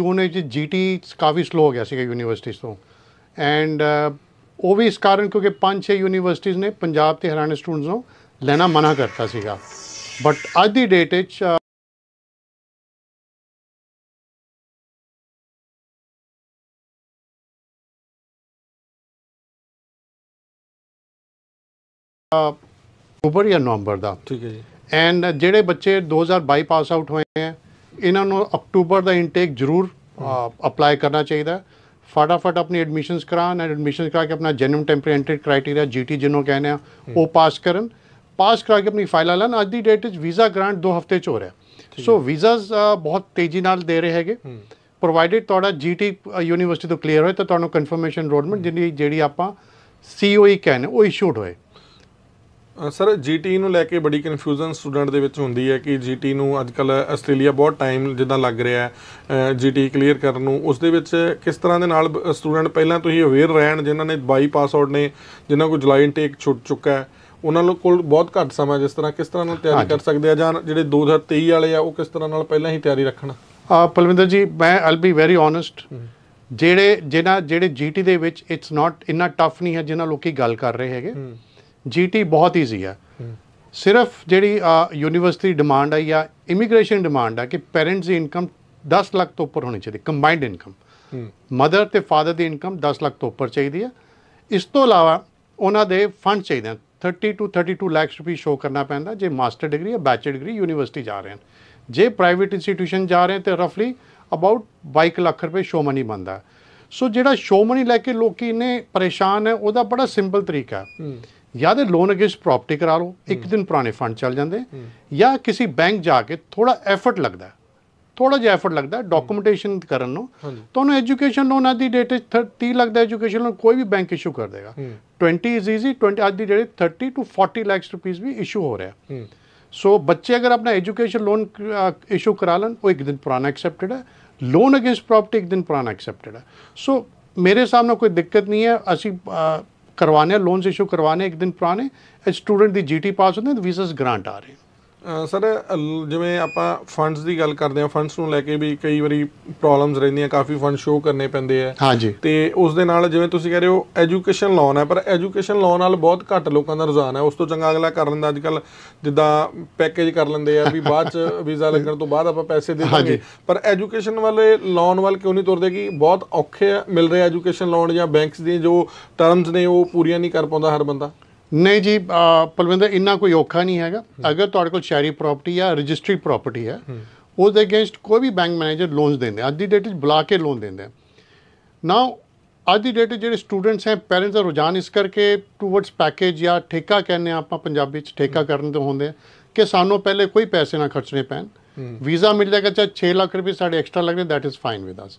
ਜੂਨ ਵਿੱਚ ਜੀਟੀ ਕਾਫੀ ਸਲੋ ਹੋ ਗਿਆ ਸੀਗਾ ਯੂਨੀਵਰਸਿਟੀਜ਼ ਤੋਂ ਐਂਡ ਉਹ ਵੀ ਇਸ ਕਾਰਨ ਕਿਉਂਕਿ ਪੰਜ ਛੇ ਯੂਨੀਵਰਸਿਟੀਆਂ ਨੇ ਪੰਜਾਬ ਤੇ ਹਰਿਆਣਾ ਸਟੂਡੈਂਟਸ ਨੂੰ ਲੈਣਾ ਮਨਾ ਕਰਤਾ ਸੀਗਾ ਬਟ ਅੱਜ ਦੀ ਡੇਟ ਵਿੱਚ ਅਕਤੂਬਰ ਜਾਂ ਨਵੰਬਰ ਦਾ ਠੀਕ ਹੈ ਜੀ ਐਂਡ ਜਿਹੜੇ ਬੱਚੇ 2022 ਪਾਸ ਆਊਟ ਹੋਏ ਹੈ ਇਹਨਾਂ ਨੂੰ ਅਕਤੂਬਰ ਦਾ ਇਨਟੇਕ ਜ਼ਰੂਰ ਅਪਲਾਈ ਕਰਨਾ ਚਾਹੀਦਾ ਫਟਾਫਟ ਆਪਣੀ ਐਡਮਿਸ਼ਨਸ ਕਰਾਣ ਐਡਮਿਸ਼ਨ ਕਰਾ ਕੇ ਆਪਣਾ genuine temporary entry criteria GT ਜਿਹਨੂੰ ਕਹਿੰਦੇ ਆ ਉਹ ਪਾਸ ਕਰਨ ਪਾਸ ਕਰਾ ਕੇ ਆਪਣੀ ਫਾਈਲ ਲਾਣ ਅੱਜ ਦੀ ਡੇਟ ਇਸ ਵੀਜ਼ਾ ਗ੍ਰਾਂਟ 2 ਹਫ਼ਤੇ ਚ ਹੋ ਰਿਹਾ ਸੋ ਵੀਜ਼ਾਸ ਬਹੁਤ ਤੇਜ਼ੀ ਨਾਲ ਦੇ ਰਹੇ ਹੈਗੇ ਪ੍ਰੋਵਾਈਡਡ ਤੁਹਾਡਾ ਜੀਟੀ ਯੂਨੀਵਰਸਿਟੀ ਤੋਂ ਕਲੀਅਰ ਹੋਏ ਤਾਂ ਤੁਹਾਨੂੰ ਕਨਫਰਮੇਸ਼ਨ ਰੋਡਮੈਂਟ ਜਿਹੜੀ ਜਿਹੜੀ ਆਪਾਂ ਸੀਓਈ e ਕਹਿੰਦੇ ਉਹ ਇਸ਼ੂਡ ਹੋਏ ਸਰ ਜੀਟੀ ਨੂੰ ਲੈ ਕੇ ਬੜੀ ਕਨਫਿਊਜ਼ਨ ਸਟੂਡੈਂਟ ਦੇ ਵਿੱਚ ਹੁੰਦੀ ਹੈ ਕਿ ਜੀਟੀ ਨੂੰ ਅੱਜ ਕੱਲ ਆਸਟ੍ਰੇਲੀਆ ਬਹੁਤ ਟਾਈਮ ਜਿੱਦਾਂ ਲੱਗ ਰਿਹਾ ਹੈ ਜੀਟੀ ਕਲੀਅਰ ਕਰਨ ਨੂੰ ਉਸ ਦੇ ਵਿੱਚ ਕਿਸ ਤਰ੍ਹਾਂ ਦੇ ਨਾਲ ਸਟੂਡੈਂਟ ਪਹਿਲਾਂ ਤੋਂ ਹੀ ਅਵੇਅਰ ਰਹਿਣ ਜਿਨ੍ਹਾਂ ਨੇ ਬਾਈ ਪਾਸ ਆਊਟ ਨੇ ਜਿਨ੍ਹਾਂ ਕੋਲ ਜੁਲਾਈ ਇਨਟੇਕ ਛੁੱਟ ਚੁੱਕਾ ਹੈ ਉਹਨਾਂ ਕੋਲ ਬਹੁਤ ਘੱਟ ਸਮਾਂ ਜਿਸ ਤਰ੍ਹਾਂ ਕਿਸ ਤਰ੍ਹਾਂ ਨਾਲ ਤਿਆਰੀ ਕਰ ਸਕਦੇ ਆ ਜਾਂ ਜਿਹੜੇ 2023 ਵਾਲੇ ਆ ਉਹ ਕਿਸ ਤਰ੍ਹਾਂ ਨਾਲ ਪਹਿਲਾਂ ਹੀ ਤਿਆਰੀ ਰੱਖਣ ਆ ਪਲਵਿੰਦਰ ਜੀ ਮੈਂ ਆਲ ਬੀ ਵੈਰੀ ਓਨੈਸਟ ਜਿਹੜੇ ਜਿਨ੍ਹਾਂ ਜਿਹੜੇ ਜੀਟੀ ਦੇ ਵਿੱਚ ਇਟਸ ਨਾਟ ਇਨਾ ਟਫ ਨਹੀਂ ਹੈ ਜਿਨ੍ਹਾਂ ਲੋਕੀ ਗੱਲ ਕਰ ਰਹੇ ਹੈਗੇ ਜੀਟੀ ਬਹੁਤ ਈਜ਼ੀ ਆ ਸਿਰਫ ਜਿਹੜੀ ਯੂਨੀਵਰਸਿਟੀ ਡਿਮਾਂਡ ਆਈ ਆ ਇਮੀਗ੍ਰੇਸ਼ਨ ਡਿਮਾਂਡ ਆ ਕਿ ਪੈਰੈਂਟਸ ਦੀ ਇਨਕਮ 10 ਲੱਖ ਤੋਂ ਉੱਪਰ ਹੋਣੀ ਚਾਹੀਦੀ ਕੰਬਾਈਨਡ ਇਨਕਮ ਮਦਰ ਤੇ ਫਾਦਰ ਦੀ ਇਨਕਮ 10 ਲੱਖ ਤੋਂ ਉੱਪਰ ਚਾਹੀਦੀ ਆ ਇਸ ਤੋਂ ਇਲਾਵਾ ਉਹਨਾਂ ਦੇ ਫੰਡ ਚਾਹੀਦੇ ਆ 30 ਤੋਂ 32 ਲੱਖ ਰੁਪਏ ਸ਼ੋ ਕਰਨਾ ਪੈਂਦਾ ਜੇ ਮਾਸਟਰ ਡਿਗਰੀ ਜਾਂ ਬੈਚਲਰ ਡਿਗਰੀ ਯੂਨੀਵਰਸਿਟੀ ਜਾ ਰਹੇ ਹਨ ਜੇ ਪ੍ਰਾਈਵੇਟ ਇੰਸਟੀਟਿਊਸ਼ਨ ਜਾ ਰਹੇ ਤੇ ਰਫਲੀ ਅਬਾਊਟ 22 ਲੱਖ ਰੁਪਏ ਸ਼ੋ ਮਨੀ ਬੰਦਾ ਸੋ ਜਿਹੜਾ ਸ਼ੋ ਮਨੀ ਲੈ ਕੇ ਲੋਕੀ ਨੇ ਪਰੇਸ਼ਾਨ ਹੈ ਉਹਦਾ ਬੜਾ ਸਿੰਪਲ ਤਰੀਕਾ ਹੈ ਜਾਂ ਤੇ ਲੋਨ ਅਗੇਂਸਟ ਪ੍ਰਾਪਰਟੀ ਕਰਾ ਲਓ ਇੱਕ ਦਿਨ ਪੁਰਾਣੇ ਫੰਡ ਚੱਲ ਜਾਂਦੇ ਜਾਂ ਕਿਸੇ ਬੈਂਕ ਜਾ ਕੇ ਥੋੜਾ ਐਫਰਟ ਲੱਗਦਾ ਥੋੜਾ ਜਿਹਾ ਐਫਰਟ ਲੱਗਦਾ ਡਾਕੂਮੈਂਟੇਸ਼ਨ ਕਰਨ ਨੂੰ ਤੁਹਾਨੂੰ ਐਜੂਕੇਸ਼ਨ ਲੋਨ ਦੀ ਡੇਟ 30 ਲੱਗਦਾ ਐਜੂਕੇਸ਼ਨ ਲੋਨ ਕੋਈ ਵੀ ਬੈਂਕ ਇਸ਼ੂ ਕਰ ਦੇਗਾ 20 ਇਜ਼ ਈਜ਼ੀ 20 ਅੱਜ ਦੀ ਡੇਟ 30 ਟੂ 40 ਲੱਖ ਰੁਪਏ ਵੀ ਇਸ਼ੂ ਹੋ ਰਿਹਾ ਸੋ ਬੱਚੇ ਅਗਰ ਆਪਣਾ ਐਜੂਕੇਸ਼ਨ ਲੋਨ ਇਸ਼ੂ ਕਰਾ ਲੈਣ ਉਹ ਇੱਕ ਦਿਨ ਪੁਰਾਣਾ ਐਕਸੈਪਟਡ ਹੈ ਲੋਨ ਅਗੇਂਸਟ ਪ੍ਰਾਪਰਟੀ ਇੱਕ ਦਿਨ ਪੁਰਾਣਾ ਐਕਸੈਪਟਡ ਹੈ ਸੋ ਮੇਰੇ ਸਾਹਮਣੇ ਕੋਈ ਦਿੱਕਤ ਨਹੀਂ ਹੈ ਅਸੀਂ ਕਰਵਾਨੇ ਲੋਨਸ ਇਸ਼ੂ ਕਰਵਾਨੇ ਇੱਕ ਦਿਨ ਪੁਰਾਣੇ ਸਟੂਡੈਂਟ ਦੀ ਜੀਟੀ ਪਾਸ ਹੁੰਦੇ ਨੇ ਵੀਜ਼ਾਸ ਗ੍ਰਾਂਟ ਆ ਰਹੇ ਸਰ ਜਿਵੇਂ ਆਪਾਂ ਫੰਡਸ ਦੀ ਗੱਲ ਕਰਦੇ ਆ ਫੰਡਸ ਨੂੰ ਲੈ ਕੇ ਵੀ ਕਈ ਵਾਰੀ ਪ੍ਰੋਬਲਮਸ ਰਹਿੰਦੀਆਂ ਕਾਫੀ ਫੰਡ ਸ਼ੋ ਕਰਨੇ ਪੈਂਦੇ ਆ ਹਾਂਜੀ ਤੇ ਉਸ ਦੇ ਨਾਲ ਜਿਵੇਂ ਤੁਸੀਂ ਕਹ ਰਹੇ ਹੋ ਐਜੂਕੇਸ਼ਨ ਲੋਨ ਹੈ ਪਰ ਐਜੂਕੇਸ਼ਨ ਲੋਨ ਨਾਲ ਬਹੁਤ ਘੱਟ ਲੋਕਾਂ ਦਾ ਰੁਝਾਨ ਹੈ ਉਸ ਤੋਂ ਚੰਗਾ ਅਗਲਾ ਕਰ ਲੈਂਦਾ ਅੱਜਕੱਲ ਜਿੱਦਾਂ ਪੈਕੇਜ ਕਰ ਲੈਂਦੇ ਆ ਵੀ ਬਾਅਦ ਚ ਵੀਜ਼ਾ ਲੱਗਣ ਤੋਂ ਬਾਅਦ ਆਪਾਂ ਪੈਸੇ ਦੇ ਦਾਂਗੇ ਪਰ ਐਜੂਕੇਸ਼ਨ ਵਾਲੇ ਲੋਨ ਵਾਲ ਕਿਉਂ ਨਹੀਂ ਤੁਰਦੇ ਕਿ ਬਹੁਤ ਔਖੇ ਮਿਲ ਰਿਹਾ ਐਜੂਕੇਸ਼ਨ ਲੋਨ ਜਾਂ ਬੈਂਕਸ ਦੀ ਜੋ ਟਰਮਸ ਨੇ ਉਹ ਪੂਰੀਆਂ ਨਹੀਂ ਕਰ ਪਾਉਂਦਾ ਹਰ ਬੰਦਾ ਨਹੀਂ ਜੀ ਪਲਵਿੰਦਰ ਇੰਨਾ ਕੋਈ ਔਖਾ ਨਹੀਂ ਹੈਗਾ ਅਗਰ ਤੁਹਾਡੇ ਕੋਲ ਸ਼ਹਿਰੀ ਪ੍ਰਾਪਰਟੀ ਆ ਰਜਿਸਟਰੀ ਪ੍ਰਾਪਰਟੀ ਹੈ ਉਸ ਦੇ ਅਗੇਂਸਟ ਕੋਈ ਵੀ ਬੈਂਕ ਮੈਨੇਜਰ ਲੋਨਸ ਦਿੰਦੇ ਅੱਜ ਦੀ ਡੇਟ ਵਿੱਚ ਬੁਲਾ ਕੇ ਲੋਨ ਦਿੰਦੇ ਆ ਨਾਓ ਅੱਜ ਦੀ ਡੇਟ ਜਿਹੜੇ ਸਟੂਡੈਂਟਸ ਹੈ ਪੈਰੈਂਟਸ ਦਾ ਰੁਝਾਨ ਇਸ ਕਰਕੇ ਟੂਵਰਡਸ ਪੈਕੇਜ ਜਾਂ ਠੇਕਾ ਕਹਿੰਦੇ ਆ ਆਪਾਂ ਪੰਜਾਬੀ ਵਿੱਚ ਠੇਕਾ ਕਰਨ ਤੋਂ ਹੁੰਦੇ ਕਿ ਸਾਨੂੰ ਪਹਿਲੇ ਕੋਈ ਪੈਸੇ ਨਾ ਖਰਚਣੇ ਪੈਣ ਵੀਜ਼ਾ ਮਿਲ ਜਾਏਗਾ ਚਾਹ 6 ਲੱਖ ਰੁਪਏ ਸਾਡੇ ਐਕਸਟਰਾ ਲੱਗਦੇ that is fine with us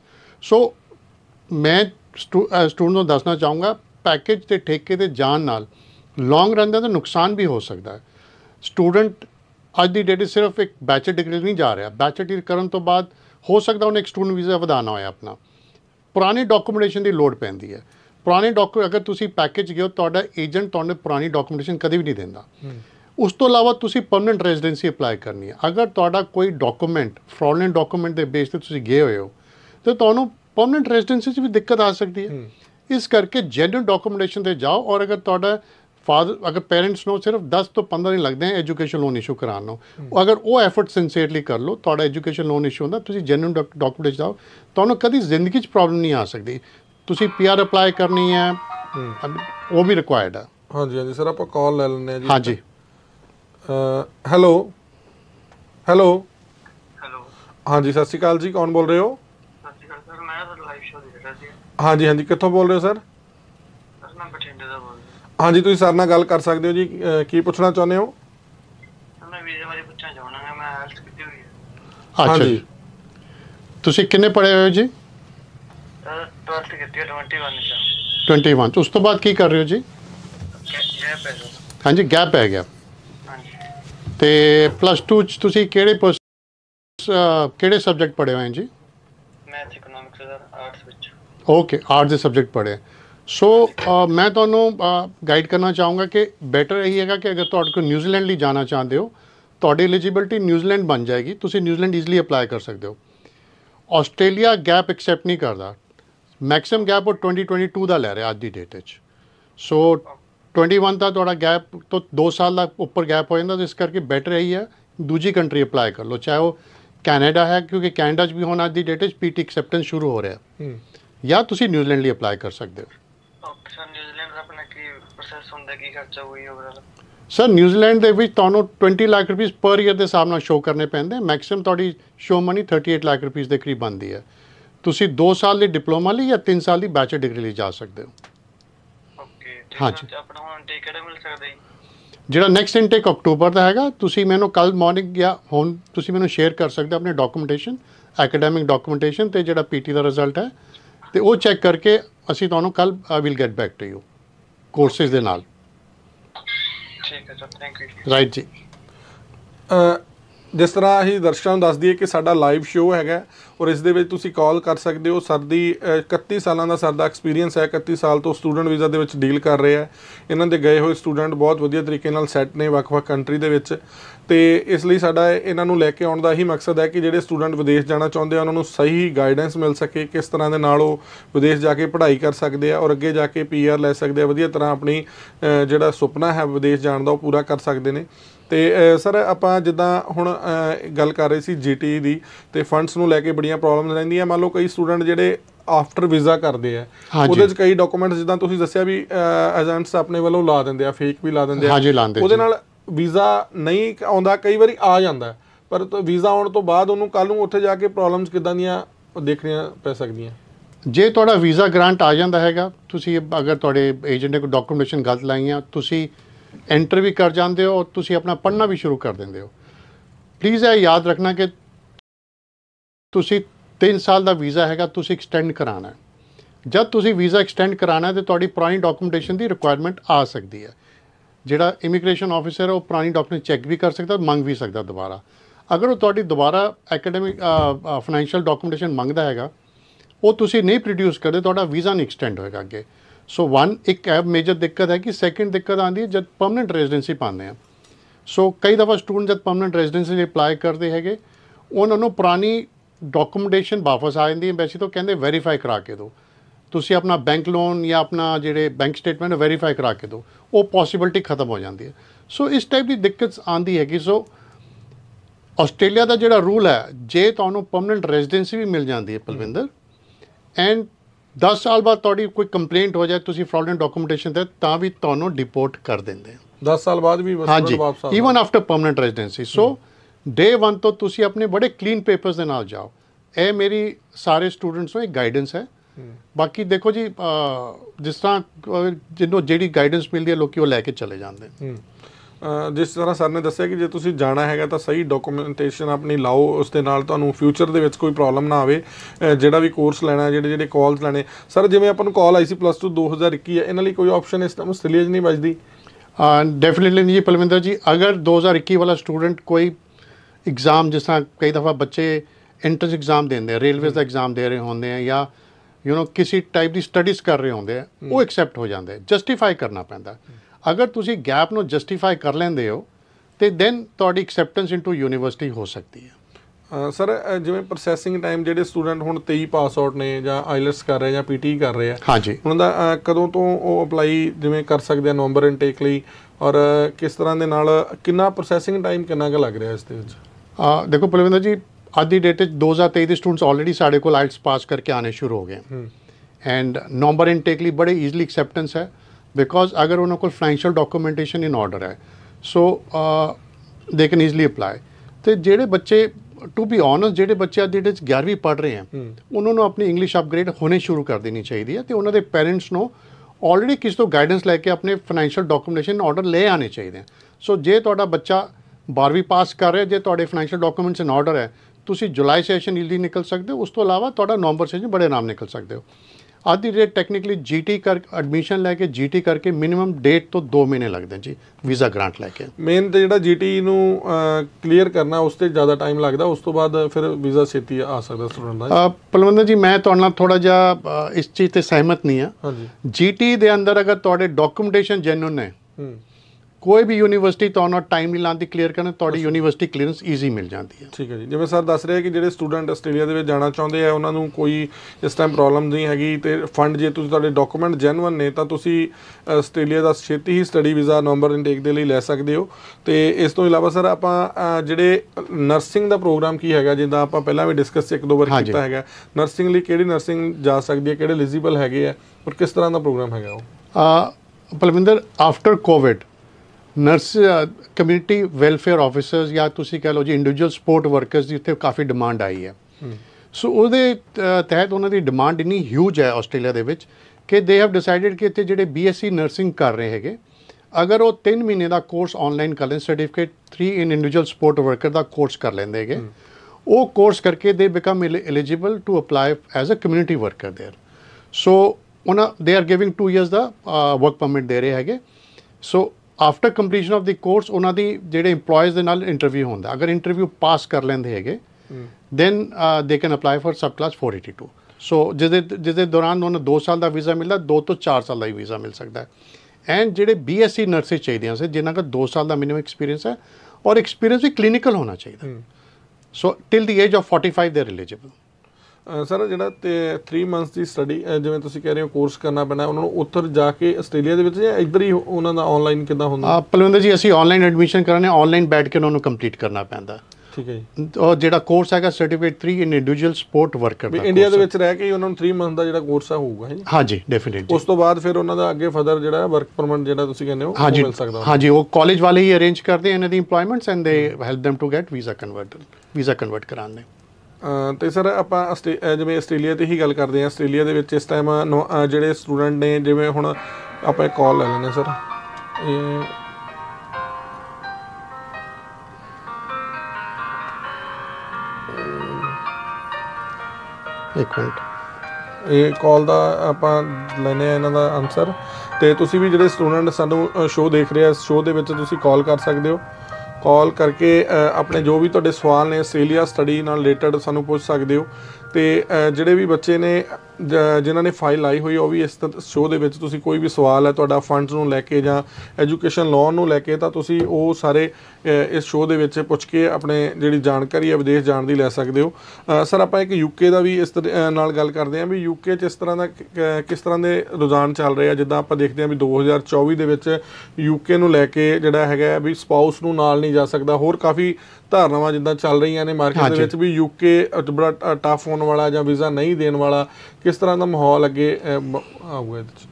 so ਮੈਂ ਸਟੂਡੈਂਟ ਨੂੰ ਦੱਸਣਾ ਚਾਹੂੰਗਾ ਪੈਕੇਜ ਤੇ ਠੇਕੇ ਤੇ ਜਾਣ ਨਾਲ ਲੌਂਗ ਰਨ ਦਾ ਨੁਕਸਾਨ ਵੀ ਹੋ ਸਕਦਾ ਹੈ ਸਟੂਡੈਂਟ ਅੱਜ ਦੀ ਡੇਟ ਸਿਰਫ ਇੱਕ ਬੈਚਲਰ ਡਿਗਰੀ ਨਹੀਂ ਜਾ ਰਿਹਾ ਬੈਚਲਰ ਡਿਗਰੀ ਕਰਨ ਤੋਂ ਬਾਅਦ ਹੋ ਸਕਦਾ ਉਹਨੇ ਇੱਕ ਸਟੂਡੈਂਟ ਵੀਜ਼ਾ ਵਧਾਣਾ ਹੋਇਆ ਆਪਣਾ ਪੁਰਾਣੀ ਡਾਕੂਮੈਂਟੇਸ਼ਨ ਦੀ ਲੋੜ ਪੈਂਦੀ ਹੈ ਪੁਰਾਣੇ ਡਾਕੂ ਅਗਰ ਤੁਸੀਂ ਪੈਕੇਜ ਗਏ ਤੁਹਾਡਾ ਏਜੰਟ ਤੁਹਾਨੂੰ ਪੁਰਾਣੀ ਡਾਕੂਮੈਂਟੇਸ਼ਨ ਕਦੇ ਵੀ ਨਹੀਂ ਦਿੰਦਾ ਉਸ ਤੋਂ ਇਲਾਵਾ ਤੁਸੀਂ ਪਰਮਨੈਂਟ ਰੈਜ਼ੀਡੈਂਸੀ ਅਪਲਾਈ ਕਰਨੀ ਹੈ ਅਗਰ ਤੁਹਾਡਾ ਕੋਈ ਡਾਕੂਮੈਂਟ ਫਰਾਡਲੈਂਟ ਡਾਕੂਮੈਂਟ ਦੇ ਬੇਸ ਤੇ ਤੁਸੀਂ ਗਏ ਹੋਏ ਹੋ ਤੇ ਤੁਹਾਨੂੰ ਪਰਮਨੈਂਟ ਰੈਜ਼ੀਡੈਂਸੀ 'ਚ ਵੀ ਦਿੱਕਤ ਆ ਸਕਦੀ ਹੈ ਇਸ ਕਰਕੇ ਜੈਨੂਇਨ ਡਾਕੂਮੈਂਟੇਸ਼ਨ ਤੇ ਜਾਓ ਔਰ ਅਗਰ ਤੁਹਾਡਾ ਫਾਦਰ ਅਗਰ ਪੇਰੈਂਟਸ ਨੂੰ ਸਿਰਫ 10 ਤੋਂ 15 ਦਿਨ ਲੱਗਦੇ ਆ ਐਜੂਕੇਸ਼ਨ ਲੋਨ ਇਸ਼ੂ ਕਰਾਉਣ ਨੂੰ ਉਹ ਅਗਰ ਉਹ ਐਫਰਟ ਸਿੰਸੀਅਰਲੀ ਕਰ ਲੋ ਤੁਹਾਡਾ ਐਜੂਕੇਸ਼ਨ ਲੋਨ ਇਸ਼ੂ ਹੁੰਦਾ ਤੁਸੀਂ ਜੈਨੂਇਨ ਡਾਕੂਮੈਂਟ ਜਾਓ ਤੁਹਾਨੂੰ ਕਦੀ ਜ਼ਿੰਦਗੀ 'ਚ ਪ੍ਰੋਬਲਮ ਨਹੀਂ ਆ ਸਕਦੀ ਤੁਸੀਂ ਪੀਆਰ ਅਪਲਾਈ ਕਰਨੀ ਹੈ ਉਹ ਵੀ ਰਿਕੁਆਇਰਡ ਆ ਹਾਂਜੀ ਹਾਂਜੀ ਸਰ ਆਪਾਂ ਕਾਲ ਲੈ ਲੈਂਦੇ ਆ ਜੀ ਹਾਂਜੀ ਹੈਲੋ ਹੈਲੋ ਹੈਲੋ ਹਾਂਜੀ ਸਤਿ ਸ਼੍ਰੀ ਅਕਾਲ ਜੀ ਕੌਣ ਬੋਲ ਰਹੇ ਹੋ ਸਤਿ ਸ਼੍ਰੀ ਅਕਾਲ ਸਰ ਮੈਂ ਲਾਈਵ ਸ਼ੋਅ ਦੇਖ ਰਿਹਾ ਸੀ ਹਾਂਜੀ ਹਾਂਜੀ ਕਿੱਥੋਂ ਬੋਲ ਰਹੇ ਹੋ ਸਰ ਸਰ ਮੈਂ ਬਠਿੰਡੇ ਦਾ ਬੋਲ ਹਾਂਜੀ ਤੁਸੀਂ ਸਰ ਨਾਲ ਗੱਲ ਕਰ ਸਕਦੇ ਹੋ ਜੀ ਕੀ ਪੁੱਛਣਾ ਚਾਹੁੰਦੇ ਹੋ ਮੈਂ ਵੀਜ਼ੇ ਬਾਰੇ ਪੁੱਛਣਾ ਚਾਹਣਾ ਹਾਂ ਮੈਂ ਹੈਲਥ ਕੀਤੀ ਹੋਈ ਹੈ ਅੱਛਾ ਜੀ ਤੁਸੀਂ ਕਿੰਨੇ ਪੜੇ ਹੋ ਜੀ ਹੈ 12th ਕੀਤੀ 21 ਚ 21 ਉਸ ਤੋਂ ਬਾਅਦ ਕੀ ਕਰ ਰਹੇ ਹੋ ਜੀ ਗੈਪ ਹੈ ਜੀ ਹਾਂਜੀ ਗੈਪ ਹੈ ਗਿਆ ਹਾਂਜੀ ਤੇ ਪਲੱਸ 2 ਚ ਤੁਸੀਂ ਕਿਹੜੇ ਕਿਹੜੇ ਸਬਜੈਕਟ ਪੜੇ ਹੋਏ ਜੀ ਮੈਥ ਇਕਨੋਮਿਕਸ ਦਾ ਆਰਟਸ ਵਿੱਚ ਓਕੇ ਆਰਟਸ ਦੇ ਸਬਜੈਕਟ ਪੜੇ ਹੈ ਸੋ ਮੈਂ ਤੁਹਾਨੂੰ ਗਾਈਡ ਕਰਨਾ ਚਾਹੂੰਗਾ ਕਿ ਬੈਟਰ ਇਹ ਹੈਗਾ ਕਿ ਅਗਰ ਤੁਹਾਡੇ ਕੋ ਨਿਊਜ਼ੀਲੈਂਡ ਲਈ ਜਾਣਾ ਚਾਹੁੰਦੇ ਹੋ ਤੁਹਾਡੀ ਐਲੀਜੀਬਿਲਟੀ ਨਿਊਜ਼ੀਲੈਂਡ ਬਣ ਜਾਏਗੀ ਤੁਸੀਂ ਨਿਊਜ਼ੀਲੈਂਡ ਈਜ਼ੀਲੀ ਅਪਲਾਈ ਕਰ ਸਕਦੇ ਹੋ ਆਸਟ੍ਰੇਲੀਆ ਗੈਪ ਐਕਸੈਪਟ ਨਹੀਂ ਕਰਦਾ ਮੈਕਸਿਮ ਗੈਪ ਉਹ 2022 ਦਾ ਲੈ ਰਿਹਾ ਅੱਜ ਦੀ ਡੇਟ ਵਿੱਚ ਸੋ 21 ਦਾ ਤੁਹਾਡਾ ਗੈਪ ਤੋਂ 2 ਸਾਲ ਦਾ ਉੱਪਰ ਗੈਪ ਹੋ ਜਾਂਦਾ ਇਸ ਕਰਕੇ ਬੈਟਰ ਇਹੀ ਹੈ ਦੂਜੀ ਕੰਟਰੀ ਅਪਲਾਈ ਕਰ ਲਓ ਚਾਹੇ ਉਹ ਕੈਨੇਡਾ ਹੈ ਕਿਉਂਕਿ ਕੈਨੇਡਾ 'ਚ ਵੀ ਹੁਣ ਅੱਜ ਦੀ ਡੇਟ 'ਚ ਪੀਟੀ ਐਕਸੈਪਟੈਂਸ ਸ਼ੁਰੂ ਹੋ ਰਿਹਾ ਹੈ ਜਾਂ ਤੁਸੀਂ ਨਿਊਜ਼ੀਲੈਂਡ ਲਈ ਅਪਲਾਈ ਕਰ ਸਕਦੇ ਹੋ ਸਰ ਸੁਣਦਾ ਕੀ ਖਰਚਾ ਹੋਈ ਓਵਰਆਲ ਸਰ ਨਿਊਜ਼ੀਲੈਂਡ ਦੇ ਵਿੱਚ ਤੁਹਾਨੂੰ 20 ਲੱਖ ਰੁਪਏ ਪਰ ਈਅਰ ਦੇ ਹਿਸਾਬ ਨਾਲ ਸ਼ੋਅ ਕਰਨੇ ਪੈਂਦੇ ਮੈਕਸਿਮਮ ਤੁਹਾਡੀ ਸ਼ੋਅ ਮਨੀ 38 ਲੱਖ ਰੁਪਏ ਦੇ ਕਰੀਬ ਬਣਦੀ ਹੈ ਤੁਸੀਂ 2 ਸਾਲ ਦੀ ਡਿਪਲੋਮਾ ਲਈ ਜਾਂ 3 ਸਾਲ ਦੀ ਬੈਚਲਰ ਡਿਗਰੀ ਲਈ ਜਾ ਸਕਦੇ ਹੋ ਓਕੇ ਹਾਂਜੀ ਆਪਣਾ ਹੁਣ ਟੇਕ ਕਿਹੜਾ ਮਿਲ ਸਕਦਾ ਹੈ ਜਿਹੜਾ ਨੈਕਸਟ ਇਨਟੇਕ ਅਕਤੂਬਰ ਦਾ ਹੈਗਾ ਤੁਸੀਂ ਮੈਨੂੰ ਕੱਲ ਮਾਰਨਿੰਗ ਜਾਂ ਹੁਣ ਤੁਸੀਂ ਮੈਨੂੰ ਸ਼ੇਅਰ ਕਰ ਸਕਦੇ ਹੋ ਆਪਣੇ ਡਾਕੂਮੈਂਟੇਸ਼ਨ ਅਕੈਡੈਮਿਕ ਡਾਕੂਮੈਂਟੇਸ਼ਨ ਤੇ ਜਿਹੜਾ ਪੀਟੀ ਦਾ ਰਿਜ਼ਲਟ ਹੈ ਤੇ ਉਹ ਚੈੱਕ ਕਰਕੇ ਅਸੀਂ ਤੁਹਾਨੂੰ ਕੱਲ I will get back to you courses ਦੇ ਨਾਲ ਠੀਕ ਹੈ ਸਰ ਥੈਂਕ ਯੂ ਰਾਈਟ ਜੀ ਅ ਜਿਸ ਤਰ੍ਹਾਂ ਅਸੀਂ ਦਰਸ਼ਕਾਂ ਨੂੰ ਦੱਸ ਦਈਏ ਕਿ ਸਾਡਾ ਲਾਈਵ ਸ਼ੋਅ ਹੈਗਾ ਔਰ ਇਸ ਦੇ ਵਿੱਚ ਤੁਸੀਂ ਕਾਲ ਕਰ ਸਕਦੇ ਹੋ ਸਰ ਦੀ 31 ਸਾਲਾਂ ਦਾ ਸਰ ਦਾ ਐਕਸਪੀਰੀਅੰਸ ਹੈ 31 ਸਾਲ ਤੋਂ ਸਟੂਡੈਂਟ ਵੀਜ਼ਾ ਦੇ ਵਿੱਚ ਡੀਲ ਕਰ ਰਿਹਾ ਹੈ ਇਹਨਾਂ ਦੇ ਗਏ ਹੋਏ ਸਟੂਡੈਂਟ ਬਹੁਤ ਵਧੀਆ ਤਰੀਕੇ ਨਾਲ ਸੈੱਟ ਨੇ ਵੱਖ-ਵੱਖ ਕੰਟਰੀ ਦੇ ਵਿੱਚ ਤੇ ਇਸ ਲਈ ਸਾਡਾ ਇਹਨਾਂ ਨੂੰ ਲੈ ਕੇ ਆਉਣ ਦਾ ਹੀ ਮਕਸਦ ਹੈ ਕਿ ਜਿਹੜੇ ਸਟੂਡੈਂਟ ਵਿਦੇਸ਼ ਜਾਣਾ ਚਾਹੁੰਦੇ ਆ ਉਹਨਾਂ ਨੂੰ ਸਹੀ ਗਾਈਡੈਂਸ ਮਿਲ ਸਕੇ ਕਿਸ ਤਰ੍ਹਾਂ ਦੇ ਨਾਲ ਉਹ ਵਿਦੇਸ਼ ਜਾ ਕੇ ਪੜ੍ਹਾਈ ਕਰ ਸਕਦੇ ਆ ਔਰ ਅੱਗੇ ਜਾ ਕੇ ਪੀਆਰ ਲੈ ਸਕਦੇ ਆ ਵਧੀਆ ਤਰ੍ਹਾਂ ਆਪਣੀ ਜਿਹੜਾ ਸੁਪਨਾ ਹੈ ਵਿਦੇਸ਼ ਜਾਣ ਦਾ ਉਹ ਪੂਰਾ ਕਰ ਸਕਦੇ ਨੇ ਤੇ ਸਰ ਆਪਾਂ ਜਿੱਦਾਂ ਹੁਣ ਗੱਲ ਕਰ ਰਹੇ ਸੀ ਜੀਟੀ e ਦੀ ਤੇ ਫੰਡਸ ਨੂੰ ਲੈ ਕੇ ਬੜੀ ਬੜੀਆਂ ਪ੍ਰੋਬਲਮਸ ਰਹਿੰਦੀਆਂ ਮੰਨ ਲਓ ਕਈ ਸਟੂਡੈਂਟ ਜਿਹੜੇ ਆਫਟਰ ਵੀਜ਼ਾ ਕਰਦੇ ਆ ਉਹਦੇ ਚ ਕਈ ਡਾਕੂਮੈਂਟਸ ਜਿੱਦਾਂ ਤੁਸੀਂ ਦੱਸਿਆ ਵੀ ਏਜੰਟਸ ਆਪਣੇ ਵੱਲੋਂ ਲਾ ਦਿੰਦੇ ਆ ਫੇਕ ਵੀ ਲਾ ਦਿੰਦੇ ਆ ਉਹਦੇ ਨਾਲ ਵੀਜ਼ਾ ਨਹੀਂ ਆਉਂਦਾ ਕਈ ਵਾਰੀ ਆ ਜਾਂਦਾ ਪਰ ਵੀਜ਼ਾ ਆਉਣ ਤੋਂ ਬਾਅਦ ਉਹਨੂੰ ਕੱਲ ਨੂੰ ਉੱਥੇ ਜਾ ਕੇ ਪ੍ਰੋਬਲਮਸ ਕਿਦਾਂ ਦੀਆਂ ਦੇਖਣੀਆਂ ਪੈ ਸਕਦੀਆਂ ਜੇ ਤੁਹਾਡਾ ਵੀਜ਼ਾ ਗ੍ਰਾਂਟ ਆ ਜਾਂਦਾ ਹੈਗਾ ਤੁਸੀਂ ਅਗਰ ਤੁਹਾਡੇ ਏਜੰਟ ਨੇ ਕੋਈ ਡਾਕੂਮੈਂਟੇਸ਼ਨ ਗਲਤ ਲਾਈਆਂ ਤੁਸੀਂ ਐਂਟਰ ਵੀ ਕਰ ਜਾਂਦੇ ਹੋ ਤੁਸੀਂ ਆਪਣਾ ਪੜਨਾ ਵੀ ਸ਼ੁਰੂ ਕਰ ਦਿੰਦੇ ਹੋ ਪਲੀਜ਼ ਇਹ ਯਾਦ ਰੱਖਣਾ ਕਿ ਤੁਸੀਂ 3 ਸਾਲ ਦਾ ਵੀਜ਼ਾ ਹੈਗਾ ਤੁਸੀਂ ਐਕਸਟੈਂਡ ਕਰਾਣਾ ਜਦ ਤੁਸੀਂ ਵੀਜ਼ਾ ਐਕਸਟੈਂਡ ਕਰਾਣਾ ਤੇ ਤੁਹਾਡੀ ਪੁਰਾਣੀ ਡਾਕੂਮੈਂਟੇਸ਼ਨ ਦੀ ਰਿਕੁਆਇਰਮੈਂਟ ਆ ਸਕਦੀ ਹੈ ਜਿਹੜਾ ਇਮੀਗ੍ਰੇਸ਼ਨ ਆਫੀਸਰ ਉਹ ਪੁਰਾਣੀ ਡਾਕੂਮੈਂਟ ਚੈੱਕ ਵੀ ਕਰ ਸਕਦਾ ਮੰਗ ਵੀ ਸਕਦਾ ਦੁਬਾਰਾ ਅਗਰ ਉਹ ਤੁਹਾਡੀ ਦੁਬਾਰਾ ਅਕੈਡੈਮਿਕ ਫਾਈਨੈਂਸ਼ੀਅਲ ਡਾਕੂਮੈਂਟੇਸ਼ਨ ਮੰਗਦਾ ਹੈਗਾ ਉਹ ਤੁਸੀਂ ਨਹੀਂ ਪ੍ਰੋਡਿਊਸ ਕਰਦੇ ਤੁਹਾਡਾ ਵੀਜ਼ਾ ਨਹੀਂ ਐਕਸਟੈਂਡ ਹੋਏਗਾ ਅੱਗੇ ਸੋ ਵਨ ਇੱਕ ਐਬ ਮੇਜਰ ਦਿੱਕਤ ਹੈ ਕਿ ਸੈਕਿੰਡ ਦਿੱਕਤ ਆਂਦੀ ਹੈ ਜਦ ਪਰਮਨੈਂਟ ਰੈਜ਼ੀਡੈਂਸੀ ਪਾਉਂਦੇ ਆ ਸੋ ਕਈ ਦਫਾ ਸਟੂਡੈਂਟ ਜਦ ਪਰਮਨੈਂਟ ਰੈਜ਼ੀਡੈਂਸੀ ਲਈ ਅਪਲਾਈ ਕਰਦੇ ਹੈਗੇ ਉਹਨਾਂ ਨੂੰ ਪੁਰਾਣੀ ਡਾਕੂਮੈਂਟੇਸ਼ਨ ਵਾਪਸ ਆ ਜਾਂਦੀ ਐਮਬੈਸੀ ਤੋਂ ਕਹਿੰਦੇ ਵੈਰੀਫਾਈ ਕਰਾ ਕੇ ਦਿਓ ਤੁਸੀਂ ਆਪਣਾ ਬੈਂਕ ਲੋਨ ਜਾਂ ਆਪਣਾ ਜਿਹੜੇ ਬੈਂਕ ਸਟੇਟਮੈਂਟ ਵੈਰੀਫਾਈ ਕਰਾ ਕੇ ਦਿਓ ਉਹ ਪੋਸਿਬਿਲਟੀ ਖਤਮ ਹੋ ਜਾਂਦੀ ਹੈ ਸੋ ਇਸ ਟਾਈਪ ਦੀ ਦਿੱਕਤ ਆਂਦੀ ਹੈ ਕਿ ਸੋ ਆਸਟ੍ਰੇਲੀਆ ਦਾ ਜਿਹੜਾ ਰੂਲ ਹੈ ਜੇ ਤੁਹਾਨੂੰ ਪਰਮਨੈਂਟ ਰੈਜ਼ੀਡੈਂਸੀ ਵੀ ਮਿਲ ਜਾਂਦੀ ਹੈ ਪਲਵਿੰਦਰ ਐਂਡ 10 ਸਾਲ ਬਾਅਦ ਤੁਹਾਡੀ ਕੋਈ ਕੰਪਲੇਂਟ ਹੋ ਜਾਏ ਤੁਸੀਂ ਫਰਾਡਨ ਡਾਕੂਮੈਂਟੇਸ਼ਨ ਤੇ ਤਾਂ ਵੀ ਤੁਹਾਨੂੰ ਡਿਪੋਰਟ ਕਰ ਦਿੰਦੇ ਆ 10 ਸਾਲ ਬਾਅਦ ਵੀ ਵਾਪਸ ਹਾਂਜੀ even after permanent residency so day 1 ਤੋਂ ਤੁਸੀਂ ਆਪਣੇ ਬੜੇ ਕਲੀਨ ਪੇਪਰਸ ਦੇ ਨਾਲ ਜਾਓ ਇਹ ਮੇਰੀ ਸਾਰੇ ਸਟੂਡੈਂਟਸ ਨੂੰ ਇੱਕ ਗਾਈਡੈਂਸ ਹੈ ਬਾਕੀ ਦੇਖੋ ਜੀ ਜਿਸ ਤਰ੍ਹਾਂ ਜਿੰਨੋਂ ਜਿਹੜੀ ਗਾਈਡੈਂਸ ਮਿਲਦੀ ਹੈ ਲੋਕੀ ਉਹ ਲੈ ਕੇ ਚਲੇ ਜਾਂਦੇ ਜਿਸ ਤਰ੍ਹਾਂ ਸਰ ਨੇ ਦੱਸਿਆ ਕਿ ਜੇ ਤੁਸੀਂ ਜਾਣਾ ਹੈਗਾ ਤਾਂ ਸਹੀ ਡਾਕੂਮੈਂਟੇਸ਼ਨ ਆਪਣੀ ਲਾਓ ਉਸ ਦੇ ਨਾਲ ਤੁਹਾਨੂੰ ਫਿਊਚਰ ਦੇ ਵਿੱਚ ਕੋਈ ਪ੍ਰੋਬਲਮ ਨਾ ਆਵੇ ਜਿਹੜਾ ਵੀ ਕੋਰਸ ਲੈਣਾ ਜਿਹੜੇ ਜਿਹੜੇ ਕਾਲਸ ਲੈਣੇ ਸਰ ਜਿਵੇਂ ਆਪਾਂ ਨੂੰ ਕਾਲ ਆਈ ਸੀ ਪਲੱਸ 2 2021 ਹੈ ਇਹਨਾਂ ਲਈ ਕੋਈ ਆਪਸ਼ਨ ਇਸ ਟਾਈਮ ਸਿਲੇਜ ਨਹੀਂ ਵੱਜਦੀ ਡੈਫੀਨਿਟਲੀ ਜੀ ਪਲਵਿੰਦਰ ਜੀ ਅਗਰ 2021 ਵਾਲਾ ਸਟੂਡੈਂਟ ਕੋਈ ਐਗਜ਼ਾਮ ਜਿਸ ਤਰ੍ਹਾਂ ਕਈ ਦਫਾ ਬੱਚੇ ਐਂਟਰੈਂਸ ਐਗਜ਼ਾਮ ਦਿੰਦੇ ਆ ਰੇਲਵੇਜ਼ ਦਾ ਐਗਜ਼ਾਮ ਦੇ ਰਹੇ ਹੁੰਦੇ ਆ ਜਾਂ ਯੂ نو ਕਿਸੇ ਟਾਈਪ ਦੀ ਸਟੱਡੀਜ਼ ਕਰ ਰਹੇ ਹੁੰਦੇ ਆ ਉਹ ਐਕਸੈਪਟ ਹੋ ਜਾਂਦੇ ਜਸਟੀਫਾਈ ਕਰਨਾ ਪੈਂਦਾ ਅਗਰ ਤੁਸੀਂ ਗੈਪ ਨੂੰ ਜਸਟੀਫਾਈ ਕਰ ਲੈਂਦੇ ਹੋ ਤੇ ਦੈਨ ਤੁਹਾਡੀ ਐਕਸੈਪਟੈਂਸ ਇਨਟੂ ਯੂਨੀਵਰਸਿਟੀ ਹੋ ਸਕਦੀ ਹੈ ਸਰ ਜਿਵੇਂ ਪ੍ਰੋਸੈਸਿੰਗ ਟਾਈਮ ਜਿਹੜੇ ਸਟੂਡੈਂਟ ਹੁਣ 23 ਪਾਸ ਆਊਟ ਨੇ ਜਾਂ ਆਈਲਟਸ ਕਰ ਰਹੇ ਜਾਂ ਪੀਟੀ e ਕਰ ਰਹੇ ਆ ਹਾਂਜੀ ਉਹਨਾਂ ਦਾ ਕਦੋਂ ਤੋਂ ਉਹ ਅਪਲਾਈ ਜਿਵੇਂ ਕਰ ਸਕਦੇ ਆ ਨਵੰਬਰ ਇਨਟੇਕ ਲਈ ਔਰ ਕਿਸ ਤਰ੍ਹਾਂ ਦੇ ਨਾਲ ਕਿੰਨਾ ਪ੍ਰੋਸੈਸਿੰਗ ਟਾਈਮ ਕਿੰਨਾ ਕੁ ਲੱਗ ਰਿਹਾ ਇਸ ਦੇ ਵਿੱਚ ਦੇਖੋ ਪਲਵਿੰਦਰ ਜੀ ਅੱਜ ਦੀ ਡੇਟ ਵਿੱਚ 2023 ਦੇ ਸਟੂਡੈਂਟਸ ਆਲਰੇਡੀ ਸਾਡੇ ਕੋਲ ਆਈਟਸ ਪਾਸ ਕਰਕੇ ਆਨੇ ਸ਼ੁਰੂ ਹੋ ਗਏ ਐਂਡ ਨੰਬਰ ਇਨਟੇਕ ਲਈ ਬੜੇ ਈਜ਼ੀਲੀ ਐਕਸੈਪਟੈਂਸ ਹੈ ਬਿਕੋਜ਼ ਅਗਰ ਉਹਨਾਂ ਕੋਲ ਫਾਈਨੈਂਸ਼ੀਅਲ ਡਾਕੂਮੈਂਟੇਸ਼ਨ ਇਨ ਆਰਡਰ ਹੈ ਸੋ ਦੇ ਕੈਨ ਈਜ਼ਲੀ ਅਪਲਾਈ ਤੇ ਜਿਹੜੇ ਬੱਚੇ ਟੂ ਬੀ ਓਨੈਸਟ ਜਿਹੜੇ ਬੱਚੇ ਅੱਜ ਦੇ ਡੇਟ 11ਵੀਂ ਪੜ ਰਹੇ ਹਨ ਉਹਨਾਂ ਨੂੰ ਆਪਣੀ ਇੰਗਲਿਸ਼ ਅਪਗ੍ਰੇਡ ਹੋਣੇ ਸ਼ੁਰੂ ਕਰ ਦੇਣੀ ਚਾਹੀਦੀ ਹੈ ਤੇ ਉਹਨਾਂ ਦੇ ਪੇਰੈਂਟਸ ਨੂੰ ਆਲਰੇਡੀ ਕਿਸ ਤੋਂ ਗਾਈਡੈਂਸ ਲੈ ਕੇ ਆਪਣੇ ਫਾਈਨੈਂਸ਼ੀਅਲ ਡਾਕੂਮੈਂਟੇਸ਼ਨ ਆਰਡਰ ਲੈ ਆਣੇ ਚਾਹੀਦੇ ਸੋ ਜੇ ਤੁਹਾਡਾ ਬੱਚਾ 12ਵੀਂ ਪਾਸ ਕਰ ਰਹੇ ਜੇ ਤੁਹਾਡੇ ਫਾਈਨੈਂਸ਼ੀਅਲ ਡਾਕੂਮੈਂਟਸ ਇਨ ਆਰਡਰ ਹੈ ਤੁਸੀਂ ਜੁਲਾਈ ਸੈਸ਼ਨ ਇਜ਼ਲੀ ਨਿਕਲ ਸਕਦੇ ਹੋ ਉਸ ਤੋਂ ਇਲਾਵਾ ਤੁਹਾਡਾ ਨਵੰਬਰ ਸੈਸ਼ਨ ਬੜੇ ਨਾਮ ਨਿਕਲ ਸਕਦੇ ਹੋ ਅੱਜ ਦੀ ਡੇਟ ਟੈਕਨੀਕਲੀ ਜੀਟੀ ਕਰ ਐਡਮਿਸ਼ਨ ਲੈ ਕੇ ਜੀਟੀ ਕਰਕੇ ਮਿਨਿਮਮ ਡੇਟ ਤੋਂ 2 ਮਹੀਨੇ ਲੱਗਦੇ ਜੀ ਵੀਜ਼ਾ ਗ੍ਰਾਂਟ ਲੈ ਕੇ ਮੇਨ ਤੇ ਜਿਹੜਾ ਜੀਟੀ ਨੂੰ ਕਲੀਅਰ ਕਰਨਾ ਉਸ ਤੇ ਜ਼ਿਆਦਾ ਟਾਈਮ ਲੱਗਦਾ ਉਸ ਤੋਂ ਬਾਅਦ ਫਿਰ ਵੀਜ਼ਾ ਸੇਤੀ ਆ ਸਕਦਾ ਸਟੂਡੈਂਟ ਦਾ ਪਲਵੰਦਰ ਜੀ ਮੈਂ ਤੁਹਾਡੇ ਨਾਲ ਥੋੜਾ ਜਿਹਾ ਇਸ ਚੀਜ਼ ਤੇ ਸਹਿਮਤ ਨਹੀਂ ਆ ਜੀਟੀ ਦੇ ਅੰਦਰ ਅਗਰ ਤੁਹਾਡੇ ਡਾਕੂਮੈਂਟੇਸ਼ਨ ਜੈਨੂਨ ਹੈ ਹੂੰ ਕੋਈ ਵੀ ਯੂਨੀਵਰਸਿਟੀ ਤੋਂ ਨਾ ਟਾਈਮ ਨਹੀਂ ਲਾਂਦੀ ਕਲੀਅਰ ਕਰਨ ਤੁਹਾਡੀ ਯੂਨੀਵਰਸਿਟੀ ਕਲੀਅਰੈਂਸ ਈਜ਼ੀ ਮਿਲ ਜਾਂਦੀ ਹੈ ਠੀਕ ਹੈ ਜੀ ਜਿਵੇਂ ਸਰ ਦੱਸ ਰਿਹਾ ਕਿ ਜਿਹੜੇ ਸਟੂਡੈਂਟ ਆਸਟ੍ਰੇਲੀਆ ਦੇ ਵਿੱਚ ਜਾਣਾ ਚਾਹੁੰਦੇ ਆ ਉਹਨਾਂ ਨੂੰ ਕੋਈ ਇਸ ਟਾਈਮ ਪ੍ਰੋਬਲਮ ਨਹੀਂ ਹੈਗੀ ਤੇ ਫੰਡ ਜੇ ਤੁਸੀਂ ਤੁਹਾਡੇ ਡਾਕੂਮੈਂਟ ਜੈਨੂਇਨ ਨੇ ਤਾਂ ਤੁਸੀਂ ਆਸਟ੍ਰੇਲੀਆ ਦਾ ਛੇਤੀ ਹੀ ਸਟੱਡੀ ਵੀਜ਼ਾ ਨੰਬਰ ਇਨਟੇਕ ਦੇ ਲਈ ਲੈ ਸਕਦੇ ਹੋ ਤੇ ਇਸ ਤੋਂ ਇਲਾਵਾ ਸਰ ਆਪਾਂ ਜਿਹੜੇ ਨਰਸਿੰਗ ਦਾ ਪ੍ਰੋਗਰਾਮ ਕੀ ਹੈਗਾ ਜਿੰਦਾ ਆਪਾਂ ਪਹਿਲਾਂ ਵੀ ਡਿਸਕਸ ਇੱਕ ਦੋ ਵਾਰ ਕੀਤਾ ਹੈਗਾ ਨਰਸਿੰਗ ਲਈ ਕਿਹੜੀ ਨਰਸਿੰਗ ਜਾ ਸਕਦੀ ਹੈ ਕਿਹੜੇ ਐਲੀਜੀਬਲ ਹੈਗੇ ਆ ਔਰ ਕਿਸ ਤਰ੍ਹਾਂ ਦਾ ਪ੍ਰੋਗਰਾਮ ਹੈਗਾ ਉਹ Palwinder after Covid nurse community welfare officers ਜਾਂ ਤੁਸੀਂ ਕਹ ਲਓ ਜੀ ਇੰਡੀਵਿਜੂਅਲ ਸਪੋਰਟ ਵਰਕਰਸ ਦੀ ਉੱਤੇ ਕਾਫੀ ਡਿਮਾਂਡ ਆਈ ਹੈ ਸੋ ਉਹਦੇ ਤਹਿਤ ਉਹਨਾਂ ਦੀ ਡਿਮਾਂਡ ਇਨੀ ਹਿਊਜ ਹੈ ਆਸਟ੍ਰੇਲੀਆ ਦੇ ਵਿੱਚ ਕਿ ਦੇ ਹੈਵ ਡਿਸਾਈਡਡ ਕਿ ਇੱਥੇ ਜਿਹੜੇ ਬੀਐਸਸੀ ਨਰਸਿੰਗ ਕਰ ਰਹੇ ਹੈਗੇ ਅਗਰ ਉਹ 3 ਮਹੀਨੇ ਦਾ ਕੋਰਸ ਆਨਲਾਈਨ ਕਰ ਲੈਣ certificate 3 in individual support worker ਦਾ ਕੋਰਸ ਕਰ ਲੈਂਦੇ ਹੈਗੇ ਉਹ ਕੋਰਸ ਕਰਕੇ they become eligible to apply as a community worker there so ਉਹਨਾਂ ਦੇ ਆਰ ਗਿਵਿੰਗ 2 ਇਅਰਸ ਦਾ ਵਰਕ ਪਰਮਿਟ ਦੇ ਰਹੇ ਹੈਗੇ so after completion of the course ਉਹਨਾਂ ਦੀ ਜਿਹੜੇ EMPLOYEES ਦੇ ਨਾਲ ਇੰਟਰਵਿਊ ਹੁੰਦਾ ਅਗਰ ਇੰਟਰਵਿਊ ਪਾਸ ਕਰ ਲੈਂਦੇ ਹੈਗੇ then they can apply for subclass 482 so ਜਿਹਦੇ ਜਿਹਦੇ ਦੌਰਾਨ ਉਹਨਾਂ ਨੂੰ 2 ਸਾਲ ਦਾ ਵੀਜ਼ਾ ਮਿਲਦਾ 2 ਤੋਂ 4 ਸਾਲ ਦਾ ਹੀ ਵੀਜ਼ਾ ਮਿਲ ਸਕਦਾ ਹੈ ਐਂਡ ਜਿਹੜੇ ਬੀਐਸਸੀ ਨਰਸਿਸ ਆ ਸੀ ਜਿਨ੍ਹਾਂ ਦਾ 2 ਸਾਲ ਦਾ ਮਿਨੀਮਮ ਐਕਸਪੀਰੀਅੰਸ ਹੈ ਔਰ ਐਕਸਪੀਰੀਅੰਸ ਵੀ ਕਲੀਨਿਕਲ ਹੋਣਾ ਚਾਹੀਦਾ so till the age of 45 they ਰਿਲੀਜੀਬਲ sir ਜਿਹੜਾ 3 ਮੰਥਸ ਦੀ ਸਟੱਡੀ ਜਿਵੇਂ ਤੁਸੀਂ ਕਹਿ ਰਹੇ ਹੋ ਕੋਰਸ ਕਰਨਾ ਪੈਣਾ ਉਹਨਾਂ ਨੂੰ ਉੱਧਰ ਜਾ ਕੇ ਆਸਟ੍ਰੇਲੀਆ ਦੇ ਵਿੱਚ ਜਾਂ ਇੱਧਰ ਹੀ ਉਹਨਾਂ ਦਾ ਆਨਲਾਈਨ ਕਿਦਾਂ ਹੁੰਦਾ ਪਲਵਿੰਦਰ ਜੀ ਅਸੀਂ ਆਨਲਾਈਨ ਐਡਮਿਸ਼ਨ ਕਰਾਣੇ ਆਨਲਾਈਨ ਬੈਠ ਕੇ ਉਹਨਾਂ ਨੂੰ ਕੰਪਲੀਟ ਕਰਨਾ ਪੈਂਦਾ ਠੀਕ ਹੈ ਜੀ ਉਹ ਜਿਹੜਾ ਕੋਰਸ ਹੈਗਾ certificate 3 in individual support worker ਦਾ ਇੰਡੀਆ ਦੇ ਵਿੱਚ ਰਹਿ ਕੇ ਹੀ ਉਹਨਾਂ ਨੂੰ 3 ਮੰਥ ਦਾ ਜਿਹੜਾ ਕੋਰਸ ਆ ਹੋਊਗਾ ਹੈ ਜੀ ਹਾਂਜੀ ਡੈਫੀਨਿਟਲੀ ਉਸ ਤੋਂ ਬਾਅਦ ਫਿਰ ਉਹਨਾਂ ਦਾ ਅੱਗੇ ਫਰਦਰ ਜਿਹੜਾ ਵਰਕ ਪਰਮਿਟ ਜਿਹੜਾ ਤੁਸੀਂ ਕਹਿੰਦੇ ਹੋ ਉਹ ਮਿਲ ਸਕਦਾ ਹਾਂਜੀ ਉਹ ਕਾਲਜ ਵਾਲੇ ਹੀ ਅਰੇਂਜ ਕਰਦੇ ਇਹਨਾਂ ਦੀ employments and they help them to get visa convert visa convert ਕਰਾਉਣ ਦੇ ਤੇ ਸਰ ਆਪਾਂ ਜਿਵੇਂ ਆਸਟ੍ਰੇਲੀਆ ਤੇ ਹੀ ਗੱਲ ਕਰਦੇ ਆ ਆਸਟ੍ਰੇਲੀਆ ਦੇ ਵਿੱਚ ਇਸ ਟਾਈਮ ਜਿਹੜੇ ਸਟੂਡੈਂਟ ਨੇ ਜਿਵੇਂ ਹੁਣ ਆਪਾਂ ਇੱਕ ਕਾਲ ਲੈ ਲੈਣੇ ਸਰ ਇਹ ਇੱਕ ਮਿੰਟ ਇਹ ਕਾਲ ਦਾ ਆਪਾਂ ਲੈਨੇ ਆ ਇਹਨਾਂ ਦਾ ਆਨਸਰ ਤੇ ਤੁਸੀਂ ਵੀ ਜਿਹੜੇ ਸਟੂਡੈਂਟ ਸਾਨੂੰ ਸ਼ੋਅ ਦੇਖ ਰਿਹਾ ਸ਼ੋਅ ਦੇ ਵਿੱਚ ਤੁਸੀਂ ਕਾਲ ਕਰ ਸਕਦੇ ਹੋ ਕਾਲ ਕਰਕੇ ਆਪਣੇ ਜੋ ਵੀ ਤੁਹਾਡੇ ਸਵਾਲ ਨੇ ਆਸਟ੍ਰੇਲੀਆ ਸਟੱਡੀ ਨਾਲ ਰਿਲੇਟਡ ਸਾਨੂੰ ਪੁੱਛ ਸਕਦੇ ਹੋ ਤੇ ਜਿਹੜੇ ਵੀ ਬੱਚੇ ਨੇ ਜਿਨ੍ਹਾਂ ਨੇ ਫਾਈਲ ਲਾਈ ਹੋਈ ਉਹ ਵੀ ਇਸ ਸ਼ੋਅ ਦੇ ਵਿੱਚ ਤੁਸੀਂ ਕੋਈ ਵੀ ਸਵਾਲ ਹੈ ਤੁਹਾਡਾ ਫੰਡਸ ਨੂੰ ਲੈ ਕੇ ਜਾਂ ਐਜੂਕੇਸ਼ਨ ਲੋਨ ਨੂੰ ਲੈ ਕੇ ਤਾਂ ਤੁਸੀਂ ਉਹ ਸਾਰੇ ਇਸ ਸ਼ੋਅ ਦੇ ਵਿੱਚ ਪੁੱਛ ਕੇ ਆਪਣੇ ਜਿਹੜੀ ਜਾਣਕਾਰੀ ਹੈ ਵਿਦੇਸ਼ ਜਾਣ ਦੀ ਲੈ ਸਕਦੇ ਹੋ ਸਰ ਆਪਾਂ ਇੱਕ ਯੂਕੇ ਦਾ ਵੀ ਇਸ ਨਾਲ ਗੱਲ ਕਰਦੇ ਹਾਂ ਵੀ ਯੂਕੇ 'ਚ ਇਸ ਤਰ੍ਹਾਂ ਦਾ ਕਿਸ ਤਰ੍ਹਾਂ ਦੇ ਰੁਝਾਨ ਚੱਲ ਰਹੇ ਆ ਜਿੱਦਾਂ ਆਪਾਂ ਦੇਖਦੇ ਆਂ ਵੀ 2024 ਦੇ ਵਿੱਚ ਯੂਕੇ ਨੂੰ ਲੈ ਕੇ ਜਿਹੜਾ ਹੈਗਾ ਵੀ ਸਪਾਊਸ ਨੂੰ ਨਾਲ ਨਹੀਂ ਜਾ ਸਕਦਾ ਹੋਰ ਕਾਫੀ ਧਾਰਨਾਵਾਂ ਜਿੱਦਾਂ ਚੱਲ ਰਹੀਆਂ ਨੇ ਮਾਰਕੀਟ ਦੇ ਵਿੱਚ ਵੀ ਯੂਕੇ ਬੜਾ ਟਫ ਹੋਣ ਵਾਲਾ ਜਾਂ ਵੀਜ਼ਾ ਨਹੀਂ ਦੇਣ ਵਾਲਾ ਕਿ ਕਿਸ ਤਰ੍ਹਾਂ ਦਾ ਮਾਹੌਲ ਅੱਗੇ ਆਊਗਾ ਇਹਦੇ ਵਿੱਚ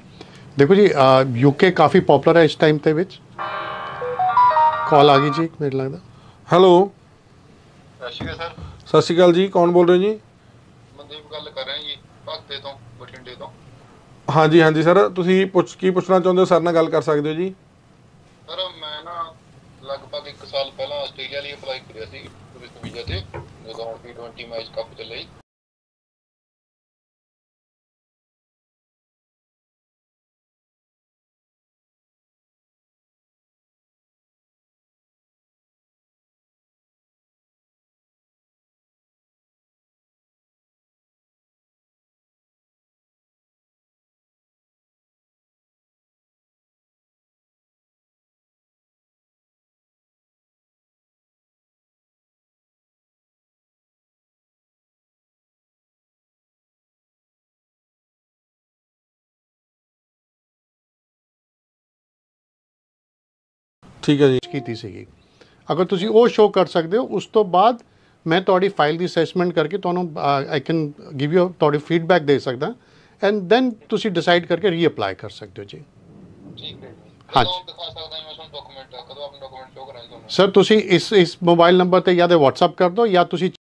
ਦੇਖੋ ਜੀ ਯੂਕੇ ਕਾਫੀ ਪਪੂਲਰ ਹੈ ਇਸ ਟਾਈਮ ਤੇ ਵਿੱਚ ਕਾਲ ਆ ਗਈ ਜੀ ਮੈਨੂੰ ਲੱਗਦਾ ਹੈਲੋ ਸਤਿ ਸ਼੍ਰੀ ਅਕਾਲ ਸਰ ਸਤਿ ਜੀ ਕੌਣ ਬੋਲ ਰਹੇ ਜੀ ਮਨਦੀਪ ਗੱਲ ਕਰ ਰਹੇ ਜੀ ਭਗਤੇ ਤੋਂ ਬਠਿੰਡੇ ਤੋਂ ਹਾਂਜੀ ਹਾਂਜੀ ਸਰ ਤੁਸੀਂ ਪੁੱਛ ਕੀ ਪੁੱਛਣਾ ਚਾਹੁੰਦੇ ਹੋ ਸਰ ਨਾਲ ਗੱਲ ਕਰ ਸਕਦੇ ਹੋ ਜੀ ਸਰ ਮੈਂ ਨਾ ਲਗਭਗ 1 ਸਾਲ ਪਹਿਲਾਂ ਆਸਟ੍ਰੇਲੀਆ ਲਈ ਅਪਲਾਈ ਕਰਿਆ ਸੀ ਟੂਰਿਸਟ ਵੀਜ਼ਾ ਤੇ ਜਦੋਂ T20 ਮੈਚ ਕੱਪ ਠੀਕ ਹੈ ਜੀ ਕੀਤੀ ਸੀਗੀ ਅਗਰ ਤੁਸੀਂ ਉਹ ਸ਼ੋਅ ਕਰ ਸਕਦੇ ਹੋ ਉਸ ਤੋਂ ਬਾਅਦ ਮੈਂ ਤੁਹਾਡੀ ਫਾਈਲ ਦੀ ਅਸੈਸਮੈਂਟ ਕਰਕੇ ਤੁਹਾਨੂੰ ਆਈ ਕੈਨ ਗਿਵ ਯੂ ਤੁਹਾਡੀ ਫੀਡਬੈਕ ਦੇ ਸਕਦਾ ਐਂਡ ਦੈਨ ਤੁਸੀਂ ਡਿਸਾਈਡ ਕਰਕੇ ਰੀਅਪਲਾਈ ਕਰ ਸਕਦੇ ਹੋ ਜੀ ਠੀਕ ਹੈ ਹਾਂਜੀ ਸਰ ਤੁਸੀਂ ਇਸ ਇਸ ਮੋਬਾਈਲ ਨੰਬਰ ਤੇ ਜਾਂ ਤੇ WhatsApp ਕਰ ਦਿਓ ਜਾਂ ਤੁਸੀਂ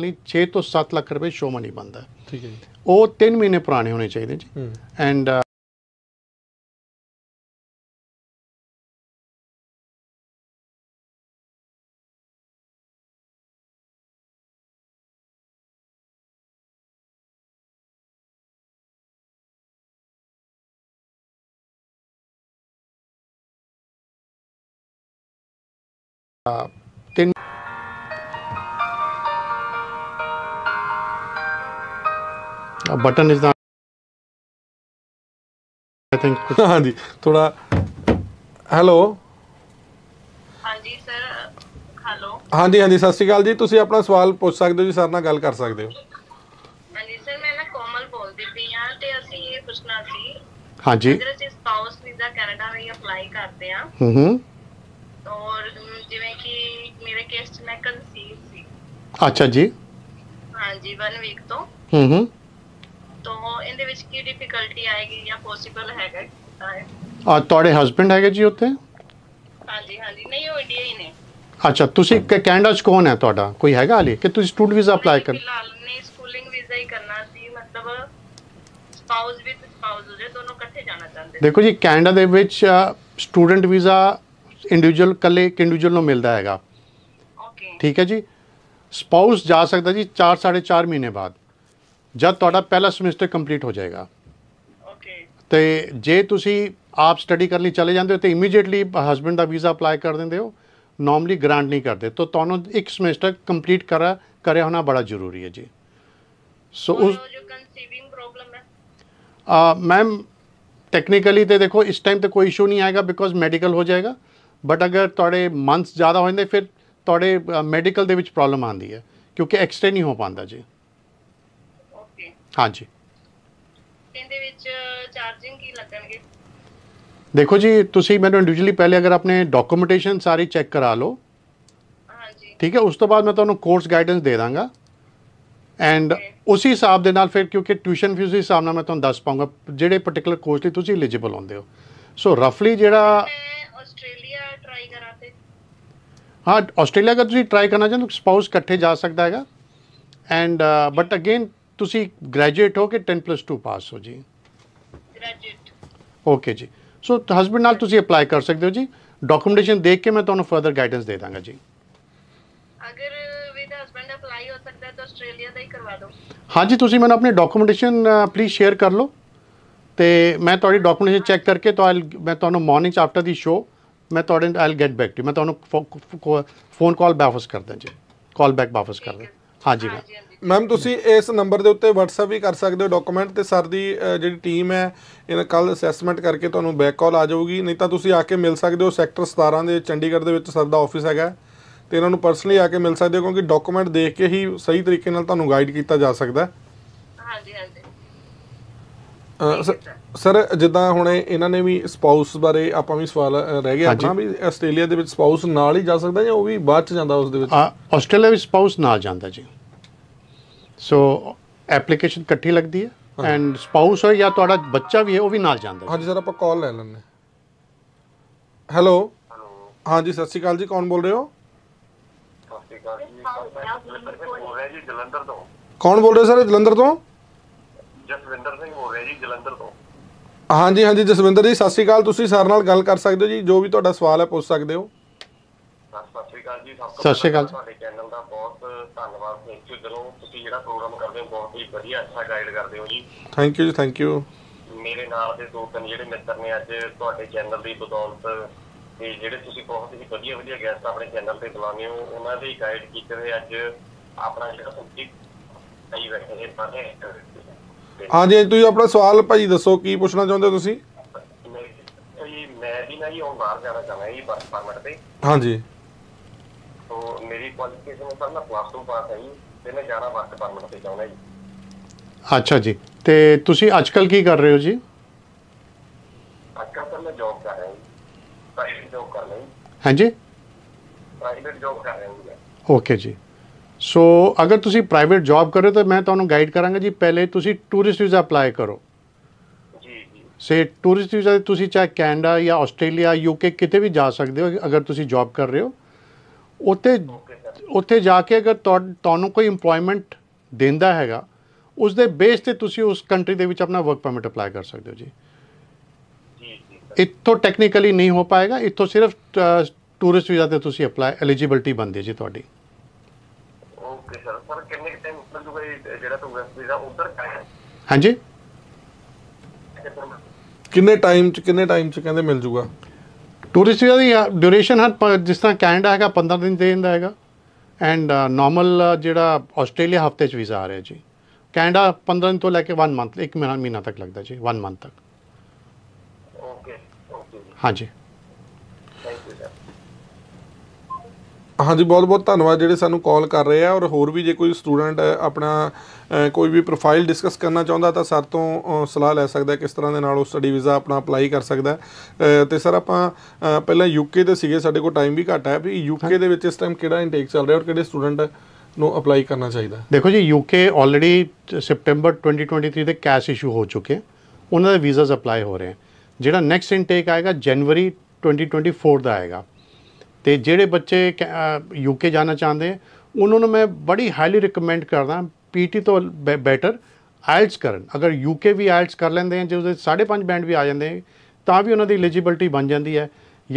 ਵੇਚਣ ਲਈ 6 ਤੋਂ 7 ਲੱਖ ਰੁਪਏ ਸ਼ੋ ਮਨੀ ਬੰਦਾ ਠੀਕ ਹੈ ਜੀ ਉਹ 3 ਮਹੀਨੇ ਪੁਰਾਣੇ ਹੋਣੇ ਚਾਹੀਦੇ ਜੀ ਐਂਡ ਤਿੰਨ ਬਟਨ ਇਸ ਦਾ ਆਈ ਥਿੰਕ ਹਾਂਜੀ ਥੋੜਾ ਹੈਲੋ ਹਾਂਜੀ ਸਰ ਹੈਲੋ ਹਾਂਜੀ ਹਾਂਜੀ ਸਤਿ ਸ਼੍ਰੀ ਅਕਾਲ ਜੀ ਤੁਸੀਂ ਆਪਣਾ ਸਵਾਲ ਪੁੱਛ ਸਕਦੇ ਹੋ ਜੀ ਸਰ ਨਾਲ ਗੱਲ ਕਰ ਸਕਦੇ ਹੋ ਹਾਂਜੀ ਸਰ ਮੈਂ ਨਾ ਕੋਮਲ ਬੋਲਦੀ ਪਈ ਆ ਤੇ ਅਸੀਂ ਇਹ ਪੁੱਛਣਾ ਸੀ ਹਾਂਜੀ ਅਗਰ ਅਸੀਂ ਸਪਾਊਸ ਵੀਜ਼ਾ ਕੈਨੇਡਾ ਲਈ ਅਪਲਾਈ ਕਰਦੇ ਆ ਹੂੰ ਹੂੰ ਔਰ ਜਿਵੇਂ ਕਿ ਮੇਰੇ ਕੇਸ 'ਚ ਮੈਂ ਕਨਸੀਵ ਸੀ ਅੱਛਾ ਜੀ ਹਾਂਜੀ 1 ਵੀਕ ਤੋਂ ਹੂੰ ਹੂੰ ਤੋਂ ਇਹਦੇ ਵਿੱਚ ਕੀ ਡਿਫਿਕਲਟੀ ਆਏਗੀ ਜਾਂ ਪੋਸੀਬਲ ਹੈਗਾ ਆ ਤੁਹਾਡੇ ਹਸਬੰਡ ਹੈਗੇ ਜੀ ਉੱਥੇ ਹਾਂਜੀ ਹਾਂਜੀ ਨਹੀਂ ਉਹ ਇੰਡੀਆ ਹੀ ਨੇ ਅੱਛਾ ਤੁਸੀਂ ਕੈਨੇਡਾ ਚ ਕੌਣ ਹੈ ਤੁਹਾਡਾ ਕੋਈ ਹੈਗਾ ਹਾਲੇ ਕਿ ਤੁਸੀਂ ਸਟੂਡੈਂਟ ਵੀਜ਼ਾ ਅਪਲਾਈ ਕਰ ਫਿਲਹਾਲ ਨਹੀਂ ਸਕੂਲਿੰਗ ਵੀਜ਼ਾ ਹੀ ਕਰਨਾ ਸੀ ਮਤਲਬ ਸਪਾਊਸ ਵਿਦ ਸਪਾਊਸ ਜੇ ਦੋਨੋਂ ਇਕੱਠੇ ਜਾਣਾ ਚਾਹੁੰਦੇ ਨੇ ਦੇਖੋ ਜੀ ਕੈਨੇਡਾ ਦੇ ਵਿੱਚ ਸਟੂਡੈਂਟ ਵੀਜ਼ਾ ਇੰਡੀਵਿਜੂਅਲ ਕੱਲੇ ਇੱਕ ਇੰਡੀਵਿਜੂਅਲ ਨੂੰ ਮਿਲਦਾ ਹੈਗਾ ਓਕੇ ਠੀਕ ਹੈ ਜੀ ਸਪਾਊਸ ਜਾ ਸਕਦਾ ਜੀ 4 4.5 ਮਹੀਨੇ ਬਾਅਦ ਜਦ ਤੁਹਾਡਾ ਪਹਿਲਾ ਸਮੈਸਟਰ ਕੰਪਲੀਟ ਹੋ ਜਾਏਗਾ ਓਕੇ ਤੇ ਜੇ ਤੁਸੀਂ ਆਪ ਸਟੱਡੀ ਕਰਨ ਲਈ ਚਲੇ ਜਾਂਦੇ ਹੋ ਤੇ ਇਮੀਡੀਏਟਲੀ ਹਸਬੰਡ ਦਾ ਵੀਜ਼ਾ ਅਪਲਾਈ ਕਰ ਦਿੰਦੇ ਹੋ ਨਾਰਮਲੀ ਗ੍ਰਾਂਟ ਨਹੀਂ ਕਰਦੇ ਤਾਂ ਤੁਹਾਨੂੰ ਇੱਕ ਸਮੈਸਟਰ ਕੰਪਲੀਟ ਕਰਾ ਕਰਿਆ ਹੋਣਾ ਬੜਾ ਜ਼ਰੂਰੀ ਹੈ ਜੀ ਸੋ ਉਸ ਜੋ ਕਨਸੀਵਿੰਗ ਪ੍ਰੋਬਲਮ ਹੈ ਆ ਮੈਮ ਟੈਕਨੀਕਲੀ ਤੇ ਦੇਖੋ ਇਸ ਟਾਈਮ ਤੇ ਕੋਈ ਇਸ਼ੂ ਨਹੀਂ ਆਏਗਾ ਬਿਕੋਜ਼ ਮੈਡੀਕਲ ਹੋ ਜਾਏਗਾ ਬਟ ਅਗਰ ਤੁਹਾਡੇ ਮੰਥਸ ਜ਼ਿਆਦਾ ਹੋ ਜਾਂਦੇ ਫਿਰ ਤੁਹਾਡੇ ਮੈਡੀਕਲ ਦੇ ਵਿੱਚ ਪ੍ਰੋਬਲਮ ਆਉਂਦੀ ਹੈ ਕਿਉਂਕਿ ਐਕਸਟੈਂਡ ਨਹੀਂ ਹੋ ਪਾਉਂਦਾ ਜੀ ਹਾਂਜੀ ਇਹਦੇ ਵਿੱਚ ਚਾਰਜਿੰਗ ਕੀ ਲੱਗਣਗੇ ਦੇਖੋ ਜੀ ਤੁਸੀਂ ਮੈਨੂੰ ਇੰਡੀਵਿਜੂਅਲੀ ਪਹਿਲੇ ਅਗਰ ਆਪਣੇ ਡਾਕੂਮੈਂਟੇਸ਼ਨ ਸਾਰੀ ਚੈੱਕ ਕਰਾ ਲਓ ਹਾਂਜੀ ਠੀਕ ਹੈ ਉਸ ਤੋਂ ਬਾਅਦ ਮੈਂ ਤੁਹਾਨੂੰ ਕੋਰਸ ਗਾਈਡੈਂਸ ਦੇ ਦਾਂਗਾ ਐਂਡ ਉਸੇ ਹਿਸਾਬ ਦੇ ਨਾਲ ਫਿਰ ਕਿਉਂਕਿ ਟਿਊਸ਼ਨ ਫੀਸ ਦੇ ਹਿਸਾਬ ਨਾਲ ਮੈਂ ਤੁਹਾਨੂੰ ਦੱਸ ਪਾਉਂਗਾ ਜਿਹੜੇ ਪਾਰਟਿਕੂਲਰ ਕੋਰਸ ਲਈ ਤੁਸੀਂ ਐਲੀਜੀਬਲ ਹੁੰਦੇ ਹੋ ਸੋ ਰਫਲੀ ਜਿਹੜਾ ਆਸਟ੍ਰੇਲੀਆ ਟਰਾਈ ਕਰਾਂ ਤੇ ਹਾਂ ਆਸਟ੍ਰੇਲੀਆ ਅਗਰ ਤੁਸੀਂ ਟਰਾਈ ਕਰਨਾ ਚਾਹੁੰਦੇ ਹੋ ਸਪਾਊਸ ਇਕੱਠੇ ਜਾ ਸਕਦਾ ਹੈਗਾ ਐਂਡ ਬਟ ਅਗੇਨ ਤੁਸੀਂ ਗ੍ਰੈਜੂਏਟ ਹੋ ਕਿ 10 ਪਲੱਸ 2 ਪਾਸ ਹੋ ਜੀ ਗ੍ਰੈਜੂਏਟ ਓਕੇ ਜੀ ਸੋ ਹਸਬੰਡ ਨਾਲ ਤੁਸੀਂ ਅਪਲਾਈ ਕਰ ਸਕਦੇ ਹੋ ਜੀ ਡਾਕੂਮੈਂਟੇਸ਼ਨ ਦੇਖ ਕੇ ਮੈਂ ਤੁਹਾਨੂੰ ਫਰਦਰ ਗਾਈਡੈਂਸ ਦੇ ਦਾਂਗਾ ਜੀ ਅਗਰ ਵਿਦ ਹਸਬੰਡ ਅਪਲਾਈ ਹੋ ਸਕਦਾ ਹੈ ਤਾਂ ਆਸਟ੍ਰੇਲੀਆ ਦਾ ਹੀ ਕਰਵਾ ਦਿਓ ਹਾਂਜੀ ਤੁਸੀਂ ਮੈਨੂੰ ਆਪਣੀ ਡਾਕੂਮੈਂਟੇਸ਼ਨ ਪਲੀਜ਼ ਸ਼ੇਅਰ ਕਰ ਲਓ ਤੇ ਮੈਂ ਤੁਹਾਡੀ ਡਾਕੂਮੈਂਟੇਸ਼ਨ ਚੈੱਕ ਕਰਕੇ ਤਾਂ ਮੈਂ ਤੁਹਾਨੂੰ ਮਾਰਨਿੰਗ ਆਫਟਰ ਦੀ ਸ਼ੋ ਮੈਂ ਤੁਹਾਡੇ ਆਈਲ ਗੈਟ ਬੈਕ ਟੂ ਮੈਂ ਤੁਹਾਨੂੰ ਫੋਨ ਕਾਲ ਵਾਪਸ ਦਾਂ ਜੀ ਕਾਲ ਬੈਕ ਵਾਪਸ ਕਰ ਕਰਦਾ ਹਾਂਜੀ ਮੈਂ ਮੈਮ ਤੁਸੀਂ ਇਸ ਨੰਬਰ ਦੇ ਉੱਤੇ WhatsApp ਵੀ ਕਰ ਸਕਦੇ ਹੋ ਡਾਕੂਮੈਂਟ ਤੇ ਸਰ ਦੀ ਜਿਹੜੀ ਟੀਮ ਹੈ ਇਹਨਾਂ ਕੱਲ ਅਸੈਸਮੈਂਟ ਕਰਕੇ ਤੁਹਾਨੂੰ ਬੈਕ ਕਾਲ ਆ ਜਾਊਗੀ ਨਹੀਂ ਤਾਂ ਤੁਸੀਂ ਆ ਕੇ ਮਿਲ ਸਕਦੇ ਹੋ ਸੈਕਟਰ 17 ਦੇ ਚੰਡੀਗੜ੍ਹ ਦੇ ਵਿੱਚ ਸਰ ਦਾ ਆਫਿਸ ਹੈਗਾ ਤੇ ਇਹਨਾਂ ਨੂੰ ਪਰਸਨਲੀ ਆ ਕੇ ਮਿਲ ਸਕਦੇ ਹੋ ਕਿਉਂਕਿ ਡਾਕੂਮੈਂਟ ਦੇਖ ਕੇ ਹੀ ਸਹੀ ਤਰੀਕੇ ਨਾਲ ਤੁਹਾਨੂੰ ਗਾਈਡ ਕੀਤਾ ਜਾ ਸਕਦਾ ਹਾਂਜੀ ਹਾਂਜੀ ਸਰ ਜਿੱਦਾਂ ਹੁਣ ਇਹਨਾਂ ਨੇ ਵੀ ਸਪਾਊਸ ਬਾਰੇ ਆਪਾਂ ਵੀ ਸਵਾਲ ਰਹਿ ਗਿਆ ਆਪਣਾ ਵੀ ਆਸਟ੍ਰੇਲੀਆ ਦੇ ਵਿੱਚ ਸਪਾਊਸ ਨਾਲ ਹੀ ਜਾ ਸਕਦਾ ਜਾਂ ਉਹ ਵੀ ਬਾਅਦ ਚ ਜਾਂਦਾ ਉਸ ਦੇ ਵਿੱਚ ਆਸਟ੍ਰੇਲੀਆ ਵਿੱਚ ਸਪਾਊਸ ਨਾਲ ਜਾਂਦਾ ਜੀ ਸੋ ਐਪਲੀਕੇਸ਼ਨ ਇਕੱਠੀ ਲੱਗਦੀ ਹੈ ਐਂਡ ਸਪਾਊਸ ਹੈ ਜਾਂ ਤੁਹਾਡਾ ਬੱਚਾ ਵੀ ਹੈ ਉਹ ਵੀ ਨਾਲ ਜਾਂਦਾ ਹਾਂਜੀ ਸਰ ਆਪਾਂ ਕਾਲ ਲੈ ਲੈਣੇ ਹੈਲੋ ਹਾਂਜੀ ਸਤਿ ਸ਼੍ਰੀ ਅਕਾਲ ਜੀ ਕੌਣ ਬੋਲ ਰਹੇ ਹੋ ਸਤਿ ਸ਼੍ਰੀ ਅਕਾਲ ਜੀ ਜਲੰਧਰ ਤੋਂ ਕੌਣ ਬੋਲ ਰਹੇ ਸਰ ਜਲੰਧਰ ਤੋਂ ਜਸਵਿੰਦਰ ਸਿੰਘ ਬੋਲ ਰਿਹਾ ਜੀ ਜਲੰਧਰ ਤੋਂ ਹਾਂਜੀ ਹਾਂਜੀ ਜਸਵਿੰਦਰ ਜੀ ਸਤਿ ਸ਼੍ਰੀ ਅਕਾਲ ਤੁਸੀਂ ਸਰ ਨਾਲ ਗੱਲ ਕਰ ਸਕਦੇ ਹੋ ਜੀ ਜੋ ਵੀ ਤੁਹਾਡਾ ਸਵਾਲ ਹੈ ਪੁੱਛ ਸਕਦੇ ਹੋ ਸਤਿ ਸ਼੍ਰੀ ਅਕਾਲ ਜੀ ਸਭ ਤੋਂ ਅਕਾਲ ਤੁਹਾਡੇ ਚੈਨਲ ਦਾ ਬਹੁਤ ਤੁਸੀਂ ਵਧੀਆ ਅੱਛਾ ਗਾਈਡ ਕਰਦੇ ਹੋ ਜੀ ਥੈਂਕ ਯੂ ਜੀ ਥੈਂਕ ਯੂ ਮੇਰੇ ਨਾਲ ਦੇ ਦੋ ਤਿੰਨ ਜਿਹੜੇ ਮਿੱਤਰ ਨੇ ਅੱਜ ਤੁਹਾਡੇ ਚੈਨਲ ਦੀ ਬਦੌਲਤ ਤੇ ਜਿਹੜੇ ਤੁਸੀਂ ਬਹੁਤ ਹੀ ਵਧੀਆ ਵਧੀਆ ਗੈਸਟ ਆਪਣੇ ਚੈਨਲ ਤੇ ਬੁਲਾਉਂਦੇ ਹੋ ਉਹਨਾਂ ਦੇ ਗਾਈਡ ਕੀਤੇ ਹੋਏ ਅੱਜ ਆਪਣਾ ਜਿਹੜਾ ਸਬਜੈਕਟ ਸਹੀ ਬੈਠੇ ਨੇ ਸਾਰੇ ਹਾਂਜੀ ਤੁਸੀਂ ਆਪਣਾ ਸਵਾਲ ਭਾਈ ਦੱਸੋ ਕੀ ਪੁੱਛਣਾ ਚਾਹੁੰਦੇ ਹੋ ਤੁਸੀਂ ਮੈਂ ਵੀ ਨਹੀਂ ਉਹ ਬਾਹਰ ਜਾਣਾ ਚਾਹਾਂ ਇਹ ਬਸ ਪਰਮਿਟ ਤੇ ਹਾਂਜੀ ਤੋਂ ਮੇਰੀ ਕੁਆਲੀਫਿਕੇਸ਼ਨ ਸਰ ਮੈਂ ਪਲੱਸ 2 ਪਾਸ ਹੈ ਜੀ ਤੇ ਮੈਂ ਜਾਣਾ ਬਸ ਪਰਮਿਟ ਤੇ ਚਾਹੁੰਦਾ ਜੀ ਅੱਛਾ ਜੀ ਤੇ ਤੁਸੀਂ ਅੱਜਕੱਲ ਕੀ ਕਰ ਰਹੇ ਹੋ ਜੀ ਅੱਜਕੱਲ ਮੈਂ ਜੌਬ ਕਰ ਰਿਹਾ ਹਾਂ ਜੀ ਜੌਬ ਕਰ ਲਈ ਹਾਂਜੀ ਪ੍ਰਾਈਵੇਟ ਜੌਬ ਕਰ ਰਿਹਾ ਹਾਂ ਓਕੇ ਜੀ ਸੋ ਅਗਰ ਤੁਸੀਂ ਪ੍ਰਾਈਵੇਟ ਜੌਬ ਕਰ ਰਹੇ ਹੋ ਤਾਂ ਮੈਂ ਤੁਹਾਨੂੰ ਗਾਈਡ ਕਰਾਂਗਾ ਜੀ ਪਹਿਲੇ ਤੁਸੀਂ ਟੂਰਿਸਟ ਵੀਜ਼ਾ ਅਪਲਾਈ ਕਰੋ ਸੇ ਟੂਰਿਸਟ ਵੀਜ਼ਾ ਤੇ ਤੁਸੀਂ ਚਾਹੇ ਕੈਨੇਡਾ ਜਾਂ ਆਸਟ੍ਰੇਲੀਆ ਯੂਕੇ ਕਿਤੇ ਵੀ ਜਾ ਸਕਦੇ ਹੋ ਅਗਰ ਤੁਸੀਂ ਜੌਬ ਕਰ ਰਹੇ ਹੋ ਉੱਥੇ ਉੱਥੇ ਜਾ ਕੇ ਅਗਰ ਤੁਹਾਨੂੰ ਕੋਈ EMPLOYMENT ਦਿੰਦਾ ਹੈਗਾ ਉਸ ਦੇ ਬੇਸ ਤੇ ਤੁਸੀਂ ਉਸ ਕੰਟਰੀ ਦੇ ਵਿੱਚ ਆਪਣਾ ਵਰਕ ਪਰਮਿਟ ਅਪਲਾਈ ਕਰ ਸਕਦੇ ਹੋ ਜੀ ਜੀ ਇੱਥੋਂ ਟੈਕਨੀਕਲੀ ਨਹੀਂ ਹੋ ਪਾਏਗਾ ਇੱਥੋਂ ਸਿਰਫ ਟੂਰਿਸਟ ਵੀਜ਼ਾ ਤੇ ਤੁਸੀਂ ਅਪਲਾਈ ਐਲੀਜੀਬਿਲਟੀ ਬਣਦੀ ਹੈ ਜੀ ਤੁਹਾਡੀ ਓਕੇ ਸਰ ਸਰ ਕਿੰਨੇ ਟਾਈਮ ਉੱਪਰ ਜੂਗਾ ਜਿਹੜਾ ਟੂਰਿਸਟ ਵੀਜ਼ਾ ਉਧਰ ਹਾਂਜੀ ਕਿੰਨੇ ਟਾਈਮ ਚ ਕਿੰਨੇ ਟਾਈਮ ਚ ਕਹਿੰਦੇ ਮਿਲ ਜੂਗਾ ਟੂਰਿਸਟ ਵੀਜ਼ਾ ਦੀ ਡਿਊਰੇਸ਼ਨ ਹਰ ਜਿਸ ਤਰ੍ਹਾਂ ਕੈਨੇਡਾ ਹੈਗਾ 15 ਦਿਨ ਦੇ ਦਿੰਦਾ ਹੈਗਾ ਐਂਡ ਨਾਰਮਲ ਜਿਹੜਾ ਆਸਟ੍ਰੇਲੀਆ ਹਫਤੇ ਚ ਵੀਜ਼ਾ ਆ ਰਿਹਾ ਜੀ ਕੈਨੇਡਾ 15 ਦਿਨ ਤੋਂ ਲੈ ਕੇ 1 ਮੰਥ ਇੱਕ ਮਹੀਨਾ ਮਹੀਨਾ ਤੱਕ ਲੱਗਦਾ ਜੀ 1 ਮੰਥ ਤੱਕ ਓਕੇ ਹਾਂਜੀ ਹਾਂਜੀ ਬਹੁਤ ਬਹੁਤ ਧੰਨਵਾਦ ਜਿਹੜੇ ਸਾਨੂੰ ਕਾਲ ਕਰ ਰਹੇ ਆ ਔਰ ਹੋਰ ਵੀ ਜੇ ਕੋਈ ਸਟੂਡੈਂਟ ਆਪਣਾ ਕੋਈ ਵੀ ਪ੍ਰੋਫਾਈਲ ਡਿਸਕਸ ਕਰਨਾ ਚਾਹੁੰਦਾ ਤਾਂ ਸਰ ਤੋਂ ਸਲਾਹ ਲੈ ਸਕਦਾ ਕਿਸ ਤਰ੍ਹਾਂ ਦੇ ਨਾਲ ਉਹ ਸਟੱਡੀ ਵੀਜ਼ਾ ਆਪਣਾ ਅਪਲਾਈ ਕਰ ਸਕਦਾ ਤੇ ਸਰ ਆਪਾਂ ਪਹਿਲਾਂ ਯੂਕੇ ਤੇ ਸੀਗੇ ਸਾਡੇ ਕੋਲ ਟਾਈਮ ਵੀ ਘੱਟ ਹੈ ਵੀ ਯੂਕੇ ਦੇ ਵਿੱਚ ਇਸ ਟਾਈਮ ਕਿਹੜਾ ਇਨਟੇਕ ਚੱਲ ਰਿਹਾ ਔਰ ਕਿਹੜੇ ਸਟੂਡੈਂਟ ਨੂੰ ਅਪਲਾਈ ਕਰਨਾ ਚਾਹੀਦਾ ਦੇਖੋ ਜੀ ਯੂਕੇ ਆਲਰੇਡੀ ਸੈਪਟੈਂਬਰ 2023 ਦੇ ਕੈਸ਼ ਇਸ਼ੂ ਹੋ ਚੁੱਕੇ ਉਹਨਾਂ ਦੇ ਵੀਜ਼ਾਸ ਅਪਲਾਈ ਹੋ ਰਹੇ ਹਨ ਜਿਹੜਾ ਨੈਕਸਟ ਇਨਟੇਕ ਆਏਗਾ ਜਨਵਰੀ 2024 ਦਾ ਆਏਗਾ ਤੇ ਜਿਹੜੇ ਬੱਚੇ ਯੂਕੇ ਜਾਣਾ ਚਾਹੁੰਦੇ ਉਹਨਾਂ ਨੂੰ ਮੈਂ ਬੜੀ ਹਾਈਲੀ ਰეკਮੈਂਡ ਕਰਦਾ ਪੀਟੀ ਤੋਂ ਬੈਟਰ ਆਇਲਸ ਕਰਨ ਅਗਰ ਯੂਕੇ ਵੀ ਆਇਲਸ ਕਰ ਲੈਂਦੇ ਆ ਜੇ ਉਹਦੇ 5.5 ਬੈਂਡ ਵੀ ਆ ਜਾਂਦੇ ਤਾਂ ਵੀ ਉਹਨਾਂ ਦੀ ਐਲੀਜੀਬਿਲਟੀ ਬਣ ਜਾਂਦੀ ਹੈ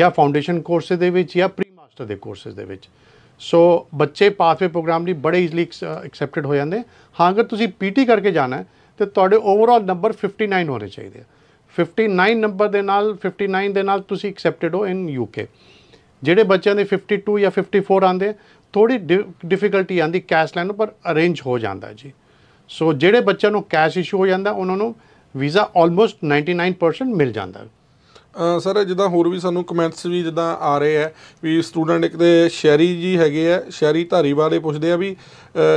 ਜਾਂ ਫਾਊਂਡੇਸ਼ਨ ਕੋਰਸ ਦੇ ਵਿੱਚ ਜਾਂ ਪ੍ਰੀ ਮਾਸਟਰ ਦੇ ਕੋਰਸਸ ਦੇ ਵਿੱਚ ਸੋ ਬੱਚੇ ਪਾਥਵੇ ਪ੍ਰੋਗਰਾਮ ਲਈ ਬੜੇ ਈਜ਼ਲੀ ਐਕਸੈਪਟਡ ਹੋ ਜਾਂਦੇ ਹਾਂ ਅਗਰ ਤੁਸੀਂ ਪੀਟੀ ਕਰਕੇ ਜਾਣਾ ਹੈ ਤੇ ਤੁਹਾਡੇ ਓਵਰਆਲ ਨੰਬਰ 59 ਹੋਣੇ ਚਾਹੀਦੇ ਆ 59 ਨੰਬਰ ਦੇ ਨਾਲ 59 ਦੇ ਨਾਲ ਤੁਸੀਂ ਐਕਸੈਪਟਡ ਹੋ ਇਨ ਯੂਕੇ ਜਿਹੜੇ ਬੱਚਿਆਂ ਦੇ 52 ਜਾਂ 54 ਆਂਦੇ ਥੋੜੀ ਡਿਫਿਕਲਟੀ ਆਂਦੀ ਕੈਸ਼ ਲੈਣ ਉਪਰ ਪਰ ਅਰੇਂਜ ਹੋ ਜਾਂਦਾ ਜੀ ਸੋ ਜਿਹੜੇ ਬੱਚਿਆਂ ਨੂੰ ਕੈਸ਼ ਇਸ਼ੂ ਹੋ ਜਾਂਦਾ ਉਹਨਾਂ ਨੂੰ ਵੀਜ਼ਾ ਆਲਮੋਸਟ 99% ਮਿਲ ਜਾਂਦਾ ਸਰ ਜਿੱਦਾਂ ਹੋਰ ਵੀ ਸਾਨੂੰ ਕਮੈਂਟਸ ਵੀ ਜਿੱਦਾਂ ਆ ਰਹੇ ਆ ਵੀ ਸਟੂਡੈਂਟ ਇੱਕ ਤੇ ਸ਼ੈਰੀ ਜੀ ਹੈਗੇ ਆ ਸ਼ੈਰੀ ਧਾਰੀ ਵਾਲੇ ਪੁੱਛਦੇ ਆ ਵੀ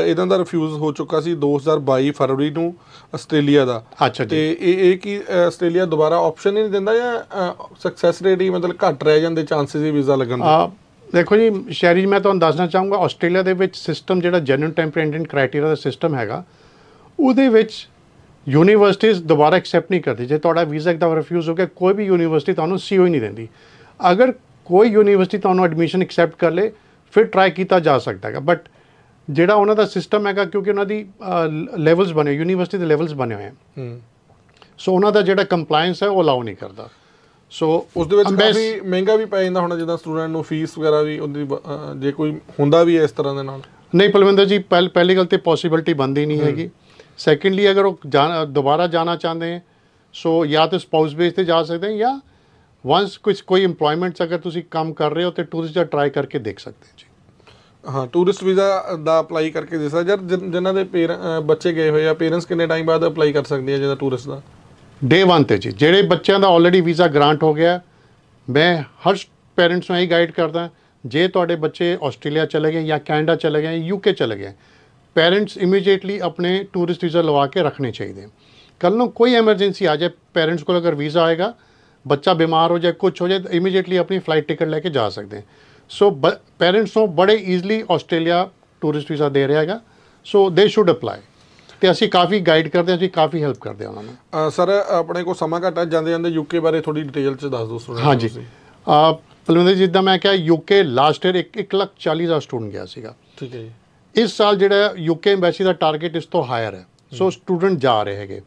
ਇਹਨਾਂ ਦਾ ਰਿਫਿਊਜ਼ ਹੋ ਚੁੱਕਾ ਸੀ 2022 ਫਰਵਰੀ ਨੂੰ ਆਸਟ੍ਰੇਲੀਆ ਦਾ ਤੇ ਇਹ ਇਹ ਕੀ ਆਸਟ੍ਰੇਲੀਆ ਦੁਬਾਰਾ ਆਪਸ਼ਨ ਹੀ ਨਹੀਂ ਦਿੰਦਾ ਜਾਂ ਸਕਸੈਸ ਰੇਟ ਹੀ ਮਤਲਬ ਘਟ ਰਹਿ ਜਾਂਦੇ ਚਾਂਸਸ ਹੀ ਵੀਜ਼ਾ ਲੱਗਣ ਦੇ ਦੇਖੋ ਜੀ ਸ਼ੈਰੀ ਜੀ ਮੈਂ ਤੁਹਾਨੂੰ ਦੱਸਣਾ ਚਾਹੂੰਗਾ ਆਸਟ੍ਰੇਲੀਆ ਦੇ ਵਿੱਚ ਸਿਸਟਮ ਜਿਹੜਾ ਜੈਨੂਇਨ ਟੈਂਪਰੇਂਟ ਕ੍ਰਾਈਟੇਰੀਆ ਦਾ ਸਿਸਟਮ ਹੈਗਾ ਉਹਦੇ ਵਿੱਚ ਯੂਨੀਵਰਸਿਟੀਜ਼ ਦੁਬਾਰਾ ਐਕਸੈਪਟ ਨਹੀਂ ਕਰਦੀ ਜੇ ਤੁਹਾਡਾ ਵੀਜ਼ਾ ਇੱਕ ਵਾਰ ਰਿਫਿਊਜ਼ ਹੋ ਗਿਆ ਕੋਈ ਵੀ ਯੂਨੀਵਰਸਿਟੀ ਤੁਹਾਨੂੰ ਸੀਓ ਹੀ ਨਹੀਂ ਦਿੰਦੀ ਅਗਰ ਕੋਈ ਯੂਨੀਵਰਸਿਟੀ ਤੁਹਾਨੂੰ ਐਡਮਿਸ਼ਨ ਐਕਸੈਪਟ ਕਰ ਲੇ ਫਿਰ ਟਰਾਈ ਕੀਤਾ ਜਾ ਸਕਦਾ ਹੈਗਾ ਬਟ ਜਿਹੜਾ ਉਹਨਾਂ ਦਾ ਸਿਸਟਮ ਹੈਗਾ ਕਿਉਂਕਿ ਉਹਨਾਂ ਦੀ ਲੈਵਲਸ ਬਣੇ ਯੂਨੀਵਰਸਿਟੀ ਦੇ ਲੈਵਲਸ ਬਣੇ ਹੋਏ ਹਨ ਸੋ ਉਹਨਾਂ ਦਾ ਜਿਹੜਾ ਕੰਪਲਾਈਂਸ ਹੈ ਉਹ ਅਲਾਉ ਨਹੀਂ ਕਰਦਾ ਸੋ ਉਸ ਦੇ ਵਿੱਚ ਕਾਫੀ ਮਹਿੰਗਾ ਵੀ ਪੈ ਜਾਂਦਾ ਹੋਣਾ ਜਿੱਦਾਂ ਸਟੂਡੈਂਟ ਨੂੰ ਫੀਸ ਵਗੈਰਾ ਵੀ ਉਹਦੀ ਜੇ ਕੋਈ ਹੁੰਦਾ ਵੀ ਹੈ ਇਸ ਤਰ੍ਹਾਂ ਦੇ ਨਾਲ ਨਹੀਂ ਪਲਵਿੰਦਰ ਜੀ ਪਹਿਲੀ ਗੱਲ ਤੇ ਪੋਸਿਬਿਲਟੀ ਬੰਦੀ ਨਹੀਂ ਹੈਗੀ ਸੈਕੰਡਲੀ ਅਗਰ ਉਹ ਦੁਬਾਰਾ ਜਾਣਾ ਚਾਹੁੰਦੇ ਹੈ ਸੋ ਜਾਂ ਤਾਂ ਸਪਾਊਸ ਬੇਸ ਤੇ ਜਾ ਸਕਦੇ ਹੈ ਜਾਂ ਵਾਂਸ ਕੁਝ ਕੋਈ ਏਮਪਲੋਇਮੈਂਟਸ ਅਗਰ ਤੁਸੀਂ ਕੰਮ ਕਰ ਰਹੇ ਹੋ ਤੇ ਟੂਰਿਸਟ ਦਾ ਟਰਾਈ ਕਰਕੇ ਦੇਖ ਸਕਦੇ ਜੀ ਹਾਂ ਟੂਰਿਸਟ ਵੀਜ਼ਾ ਦਾ ਅਪਲਾਈ ਕਰਕੇ ਦੇ ਸਕਦਾ ਜਰ ਜਿਨ੍ਹਾਂ ਦੇ ਪੇਰ ਬੱਚੇ ਗਏ ਹੋਏ ਆ ਪੇਰੈਂਟਸ ਕਿੰਨੇ ਟਾਈਮ ਬਾਅਦ ਅਪਲਾਈ ਕਰ ਸਕਦੇ ਆ ਜਿਹਦਾ ਟੂਰਿਸਟ ਦਾ ਡੇ 1 ਤੇ ਜੀ ਜਿਹੜੇ ਬੱਚਿਆਂ ਦਾ ਆਲਰੇਡੀ ਵੀਜ਼ਾ ਗ੍ਰਾਂਟ ਹੋ ਗਿਆ ਮੈਂ ਹਰ ਪੇਰੈਂਟਸ ਨੂੰ ਇਹ ਗਾਈਡ ਕਰਦਾ ਜੇ ਤੁਹਾਡੇ ਬੱਚੇ ਆਸਟ੍ਰੇਲੀਆ ਚਲੇ ਗਏ ਜਾਂ ਕੈਨੇਡਾ ਚਲੇ ਗਏ ਯੂਕੇ ਚਲੇ ਗਏ ਪੈਰੈਂਟਸ ਇਮੀਡੀਏਟਲੀ ਆਪਣੇ ਟੂਰਿਸਟ ਵੀਜ਼ਾ ਲਵਾ ਕੇ ਰੱਖਣੇ ਚਾਹੀਦੇ ਕੱਲ ਨੂੰ ਕੋਈ ਐਮਰਜੈਂਸੀ ਆ ਜਾਏ ਪੈਰੈਂਟਸ ਕੋਲ ਅਗਰ ਵੀਜ਼ਾ ਆਏਗਾ ਬੱਚਾ ਬਿਮਾਰ ਹੋ ਜਾਏ ਕੁਝ ਹੋ ਜਾਏ ਇਮੀਡੀਏਟਲੀ ਆਪਣੀ ਫਲਾਈਟ ਟਿਕਟ ਲੈ ਕੇ ਜਾ ਸਕਦੇ ਸੋ ਪੇਰੈਂਟਸ ਨੂੰ ਬੜੇ ਈਜ਼ੀਲੀ ਆਸਟ੍ਰੇਲੀਆ ਟੂਰਿਸਟ ਵੀਜ਼ਾ ਦੇ ਰਿਹਾ ਹੈਗਾ ਸੋ ਦੇ ਸ਼ੁੱਡ ਅਪਲਾਈ ਤੇ ਅਸੀਂ ਕਾਫੀ ਗਾਈਡ ਕਰਦੇ ਹਾਂ ਅਸੀਂ ਕਾਫੀ ਹੈਲਪ ਕਰਦੇ ਹਾਂ ਉਹਨਾਂ ਨੂੰ ਸਰ ਆਪਣੇ ਕੋ ਸਮਾਂ ਘਟਾ ਜਾਂਦੇ ਜਾਂਦੇ ਯੂਕੇ ਬਾਰੇ ਥੋੜੀ ਡਿਟੇਲ ਚ ਦੱਸ ਦਿਓ ਸਰ ਹਾਂਜੀ ਪਲਵਿੰਦਰ ਜਿੱਦਾਂ ਮੈਂ ਕਿਹਾ ਯੂਕੇ ਲਾਸਟ ਈਅਰ 1 ਲੱਖ 40 ਹਜ਼ਾਰ ਸਟੂਡੈਂਟ ਗਿਆ ਸੀਗਾ ਠੀਕ ਹੈ ਜੀ ਇਸ ਸਾਲ ਜਿਹੜਾ ਯੂਕੇ ਐਮਬੈਸੀ ਦਾ ਟਾਰਗੇਟ ਇਸ ਤੋਂ ਹਾਇਰ ਹੈ ਸੋ ਸਟੂਡੈਂਟ ਜਾ ਰਹੇ ਹੈਗੇ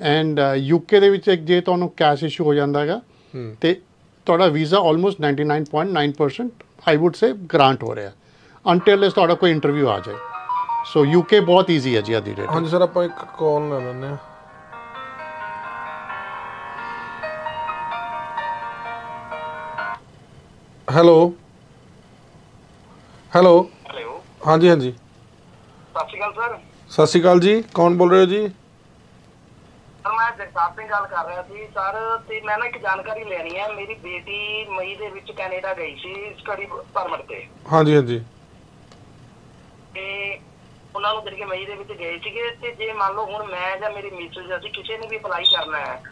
ਐਂਡ ਯੂਕੇ uh, ਦੇ ਵਿੱਚ ਇੱਕ ਜੇ ਤੁਹਾਨੂੰ ਕੈਸ਼ ਇਸ਼ੂ ਹੋ ਜਾਂਦਾ ਹੈਗਾ ਤੇ ਤੁਹਾਡਾ visa almost 99.9% I would say grant ਹੋ ਰਿਹਾ ਅੰਟਿਲ ਇਸ ਤੁਹਾਡਾ ਕੋਈ ਇੰਟਰਵਿਊ ਆ ਜਾਏ ਸੋ ਯੂਕੇ ਬਹੁਤ ਈਜ਼ੀ ਹੈ ਜੀ ਅਦੀ ਰੇਟ ਹਾਂਜੀ ਸਰ ਆਪਾਂ ਇੱਕ ਕਾਲ ਲੈ ਲੈਂਦੇ ਹਾਂ ਹੈਲੋ ਹੈਲੋ ਹਾਂਜੀ ਹਾਂਜੀ ਸਤਿ ਸ਼੍ਰੀ ਅਕਾਲ ਸਰ ਸਤਿ ਸ਼੍ਰੀ ਅਕਾਲ ਜੀ ਕੌਣ ਬੋਲ ਰਹੇ ਹੋ ਜੀ ਸਰ ਮੈਂ ਜਗਤਾਰ ਸਿੰਘ ਗੱਲ ਕਰ ਰਿਹਾ ਸੀ ਸਰ ਤੇ ਮੈਂ ਨਾ ਇੱਕ ਜਾਣਕਾਰੀ ਲੈਣੀ ਹੈ ਮੇਰੀ ਬੇਟੀ ਮਈ ਦੇ ਵਿੱਚ ਕੈਨੇਡਾ ਗਈ ਸੀ ਸਟੱਡੀ ਪਰਮਿਟ ਤੇ ਹਾਂਜੀ ਹਾਂਜੀ ਤੇ ਉਹਨਾਂ ਨੂੰ ਜਿਹੜੇ ਮਈ ਦੇ ਵਿੱਚ ਗਏ ਸੀਗੇ ਤੇ ਜੇ ਮੰਨ ਲਓ ਹੁਣ ਮੈਂ ਜਾਂ ਮੇਰੀ ਮਿਸਿਸ ਅਸੀਂ ਕਿਸੇ ਨੇ ਵੀ ਅਪਲਾਈ ਕਰਨਾ ਹੈ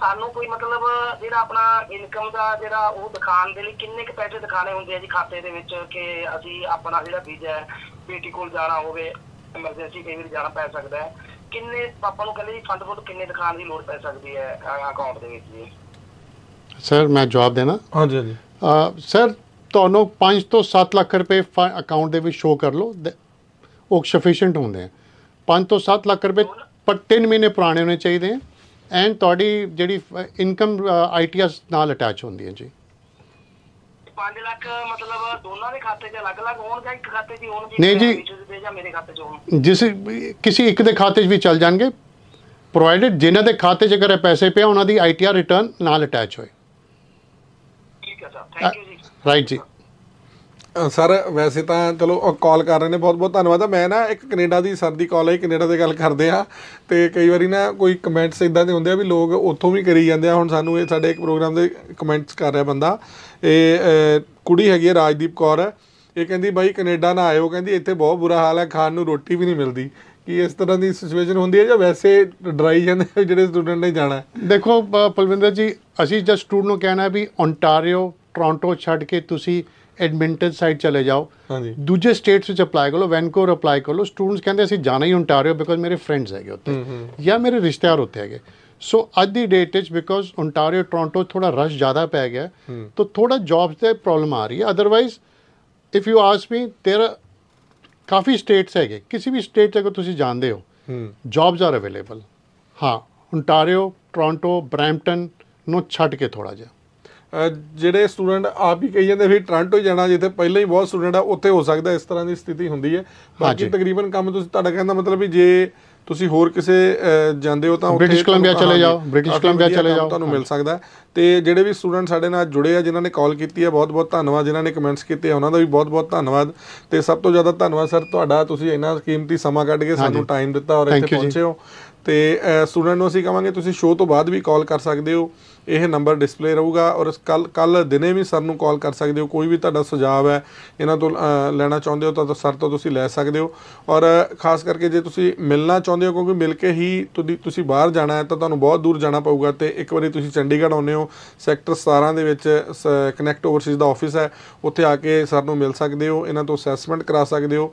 ਸਾਨੂੰ ਕੋਈ ਮਤਲਬ ਜਿਹੜਾ ਆਪਣਾ ਇਨਕਮ ਦਾ ਜਿਹੜਾ ਉਹ ਦਿਖਾਉਣ ਦੇ ਲਈ ਕਿੰਨੇ ਕੁ ਪੈਸੇ ਦਿਖਾਣੇ ਹੁੰਦੇ ਆ ਜੀ ਖਾਤੇ ਦੇ ਵਿੱਚ ਕਿ ਅਸੀਂ ਆਪਣਾ ਜਿਹੜਾ ਵੀਜ਼ਾ ਹੈ ਬੇਟੀ ਕੋਲ ਜਾਣਾ ਹੋਵੇ ਐਮਰਜੈਂਸੀ ਕਈ ਵਾਰੀ ਜਾਣਾ ਪੈ ਸਕਦਾ ਹੈ ਕਿੰਨੇ ਪਾਪਾ ਨੂੰ ਕਹਿੰਦੇ ਜੀ ਫੰਡ ਫੁੱਟ ਕਿੰਨੇ ਦਿਖਾਉਣ ਦੀ ਲੋੜ ਪੈ ਸਕਦੀ ਹੈ ਅਕਾਊਂਟ ਦੇ ਵਿੱਚ ਜੀ ਸਰ ਮੈਂ ਜਵਾਬ ਦੇਣਾ ਹਾਂਜੀ ਹਾਂਜੀ ਸਰ ਤੁਹਾਨੂੰ 5 ਤੋਂ 7 ਲੱਖ ਰੁਪਏ ਅਕਾਊਂਟ ਦੇ ਵਿੱਚ ਸ਼ੋ ਕਰ ਲਓ ਉਹ ਸਫੀਸ਼ੀਐਂਟ ਹੁੰਦੇ ਆ 5 ਤੋਂ 7 ਲੱਖ ਰੁਪਏ ਪਰ 3 ਮਹੀਨੇ ਪੁਰਾਣੇ ਹੋਣੇ ਚਾਹੀਦੇ ਐਂਡ ਤੁਹਾਡੀ ਜਿਹੜੀ ਇਨਕਮ ਆਈਟੀਐਸ ਨਾਲ ਅਟੈਚ ਹੁੰਦੀ ਹੈ ਜੀ 5 ਲੱਖ ਮਤਲਬ ਦੋਨਾਂ ਦੇ ਖਾਤੇ 'ਚ ਅਲੱਗ-ਅਲੱਗ ਹੋਣ ਜਾਂ ਇੱਕ ਖਾਤੇ 'ਚ ਹੀ ਹੋਣ ਨਹੀਂ ਜੀ। ਜਾਂ ਮੇਰੇ ਖਾਤੇ 'ਚ ਹੋਣ ਜਿਸ ਕਿਸੇ ਇੱਕ ਦੇ ਖਾਤੇ 'ਚ ਵੀ ਚੱਲ ਜਾਣਗੇ ਪ੍ਰੋਵਾਈਡਡ ਜਿਨ੍ਹਾਂ ਦੇ ਖਾਤੇ 'ਚ ਅਗਰ ਪੈਸੇ ਪਿਆ ਉਹਨਾਂ ਦੀ ਆਈਟੀਆਰ ਰਿਟਰਨ ਨਾਲ ਅਟੈਚ ਹੋਏ ਠੀਕ ਹੈ ਸਰ ਥੈਂਕ ਯੂ ਜੀ ਰਾਈਟ uh, ਜੀ ਸਰ ਵੈਸੇ ਤਾਂ ਚਲੋ ਕਾਲ ਕਰ ਰਹੇ ਨੇ ਬਹੁਤ ਬਹੁਤ ਧੰਨਵਾਦ ਮੈਂ ਨਾ ਇੱਕ ਕੈਨੇਡਾ ਦੀ ਸਰ ਦੀ ਕਾਲ ਹੈ ਕੈਨੇਡਾ ਦੇ ਗੱਲ ਕਰਦੇ ਆ ਤੇ ਕਈ ਵਾਰੀ ਨਾ ਕੋਈ ਕਮੈਂਟਸ ਇਦਾਂ ਦੇ ਹੁੰਦੇ ਆ ਵੀ ਲੋਕ ਉੱਥੋਂ ਵੀ ਕਰੀ ਜਾਂਦੇ ਆ ਹੁਣ ਸਾਨੂੰ ਇਹ ਸਾਡੇ ਇੱਕ ਪ੍ਰੋਗਰਾਮ ਦੇ ਕਮੈਂਟਸ ਕਰ ਰਿਹਾ ਬੰਦਾ ਇਹ ਕੁੜੀ ਹੈਗੀ ਰਾਜਦੀਪ ਕੌਰ ਇਹ ਕਹਿੰਦੀ ਬਾਈ ਕੈਨੇਡਾ ਨਾ ਆਇਓ ਕਹਿੰਦੀ ਇੱਥੇ ਬਹੁਤ ਬੁਰਾ ਹਾਲ ਹੈ ਖਾਣ ਨੂੰ ਰੋਟੀ ਵੀ ਨਹੀਂ ਮਿਲਦੀ ਕੀ ਇਸ ਤਰ੍ਹਾਂ ਦੀ ਸਿਚੁਏਸ਼ਨ ਹੁੰਦੀ ਹੈ ਜਾਂ ਵੈਸੇ ਡਰਾਈ ਜਾਂਦੇ ਜਿਹੜੇ ਸਟੂਡੈਂਟ ਨੇ ਜਾਣਾ ਦੇਖੋ ਪਲਵਿੰਦਰ ਜੀ ਅਸੀਂ ਜਸਟ ਸਟੂਡੈਂਟ ਨੂੰ ਕਹਿਣਾ ਵੀ ਓਨਟਾਰੀਓ ਟੋਰਾਂਟੋ ਛੱਡ ਕੇ ਤੁਸੀਂ ਐਡਮਿੰਟਨ ਸਾਈਡ ਚਲੇ ਜਾਓ ਹਾਂਜੀ ਦੂਜੇ ਸਟੇਟਸ ਵਿੱਚ ਅਪਲਾਈ ਕਰੋ ਵੈਨਕੂਵਰ ਅਪਲਾਈ ਕਰੋ ਸਟੂਡੈਂਟਸ ਕਹਿੰਦੇ ਅਸੀਂ ਜਾਣਾ ਹੀ ਓਨਟਾਰੀਓ ਬਿਕੋਜ਼ ਮੇਰੇ ਫਰੈਂਡਸ ਹੈਗੇ ਉੱਥੇ ਜਾਂ ਮੇਰੇ ਰਿਸ਼ਤੇਦਾਰ ਉੱਥੇ ਹੈਗੇ ਸੋ ਅੱਜ ਦੀ ਡੇਟ ਵਿੱਚ ਬਿਕੋਜ਼ ਓਨਟਾਰੀਓ ਟੋਰਾਂਟੋ ਥੋੜਾ ਰਸ਼ ਜ਼ਿਆਦਾ ਪੈ ਗਿਆ ਤਾਂ ਥੋੜਾ ਜੌਬਸ ਤੇ ਪ੍ਰੋਬਲਮ ਆ ਰਹੀ ਹੈ otherwise if you ask me ਤੇਰਾ ਕਾਫੀ ਸਟੇਟਸ ਹੈਗੇ ਕਿਸੇ ਵੀ ਸਟੇਟ ਅਗਰ ਤੁਸੀਂ ਜਾਣਦੇ ਹੋ ਜੌਬਸ ਆਰ ਅਵੇਲੇਬਲ ਹਾਂ ਓਨਟਾਰੀਓ ਟੋਰਾਂਟੋ ਬ੍ਰੈਂਪਟਨ ਨੂੰ ਛੱਡ ਕੇ ਥੋੜਾ ਜਿਹਾ ਜਿਹੜੇ ਸਟੂਡੈਂਟ ਆਪ ਹੀ ਕਹੀ ਜਾਂਦੇ ਫਿਰ ਟ੍ਰਾਂਟੋ ਜਾਣਾ ਜਿੱਥੇ ਪਹਿਲਾਂ ਹੀ ਬਹੁਤ ਸਟੂਡੈਂਟ ਆ ਉੱਥੇ ਹੋ ਸਕਦਾ ਇਸ ਤਰ੍ਹਾਂ ਦੀ ਸਥਿਤੀ ਹੁੰਦੀ ਹੈ ਬਾਕੀ ਤਕਰੀਬਨ ਕੰਮ ਤੁਸੀਂ ਤੁਹਾਡਾ ਕਹਿੰਦਾ ਮਤਲਬ ਵੀ ਜੇ ਤੁਸੀਂ ਹੋਰ ਕਿਸੇ ਜਾਂਦੇ ਹੋ ਤਾਂ ਉੱਥੇ ਬ੍ਰਿਟਿਸ਼ ਕੋਲੰਬੀਆ ਚਲੇ ਜਾਓ ਬ੍ਰਿਟਿਸ਼ ਕੋਲੰਬੀਆ ਚਲੇ ਜਾਓ ਤੁਹਾਨੂੰ ਮਿਲ ਸਕਦਾ ਤੇ ਜਿਹੜੇ ਵੀ ਸਟੂਡੈਂਟ ਸਾਡੇ ਨਾਲ ਜੁੜੇ ਆ ਜਿਨ੍ਹਾਂ ਨੇ ਕਾਲ ਕੀਤੀ ਹੈ ਬਹੁਤ-ਬਹੁਤ ਧੰਨਵਾਦ ਜਿਨ੍ਹਾਂ ਨੇ ਕਮੈਂਟਸ ਕੀਤੇ ਉਹਨਾਂ ਦਾ ਵੀ ਬਹੁਤ-ਬਹੁਤ ਧੰਨਵਾਦ ਤੇ ਸਭ ਤੋਂ ਜ਼ਿਆਦਾ ਧੰਨਵਾਦ ਸਰ ਤੁਹਾਡਾ ਤੁਸੀਂ ਇੰਨਾ ਕੀਮਤੀ ਸਮਾਂ ਕੱਢ ਕੇ ਸਾਨੂੰ ਟਾਈਮ ਦਿੱਤਾ ਔਰ ਇੱਥੇ ਪਹੁੰਚੇ ਹੋ ਤੇ ਸਟੂਡੈਂਟ ਨੂੰ ਅਸੀਂ ਕਹਾਂਗੇ ਤੁਸੀਂ ਸ਼ੋਅ ਤੋਂ ਬਾਅਦ ਵੀ ਕਾਲ ਕਰ ਸਕਦੇ ਹੋ ਇਹ ਨੰਬਰ ਡਿਸਪਲੇ ਰਹੂਗਾ ਔਰ ਕੱਲ ਕੱਲ ਦਿਨੇ ਵੀ ਸਰ ਨੂੰ ਕਾਲ ਕਰ ਸਕਦੇ ਹੋ ਕੋਈ ਵੀ ਤੁਹਾਡਾ ਸੁਝਾਅ ਹੈ ਇਹਨਾਂ ਤੋਂ ਲੈਣਾ ਚਾਹੁੰਦੇ ਹੋ ਤਾਂ ਸਰ ਤੋਂ ਤੁਸੀਂ ਲੈ ਸਕਦੇ ਹੋ ਔਰ ਖਾਸ ਕਰਕੇ ਜੇ ਤੁਸੀਂ ਮਿਲਣਾ ਚਾਹੁੰਦੇ ਹੋ ਕਿਉਂਕਿ ਮਿਲ ਕੇ ਹੀ ਤੁਸੀਂ ਬਾਹਰ ਜਾਣਾ ਹੈ ਤਾਂ ਤੁਹਾਨੂੰ ਬਹੁਤ ਦੂਰ ਜਾਣਾ ਪਊਗਾ ਤੇ ਇੱਕ ਵਾਰੀ ਤੁਸੀਂ ਚੰਡੀਗੜ੍ਹ ਆਉਨੇ ਹੋ ਸੈਕਟਰ 17 ਦੇ ਵਿੱਚ ਕਨੈਕਟ ਓਵਰਸੀਜ਼ ਦਾ ਆਫਿਸ ਹੈ ਉੱਥੇ ਆ ਕੇ ਸਰ ਨੂੰ ਮਿਲ ਸਕਦੇ ਹੋ ਇਹਨਾਂ ਤੋਂ ਅਸੈਸਮੈਂਟ ਕਰਾ ਸਕਦੇ ਹੋ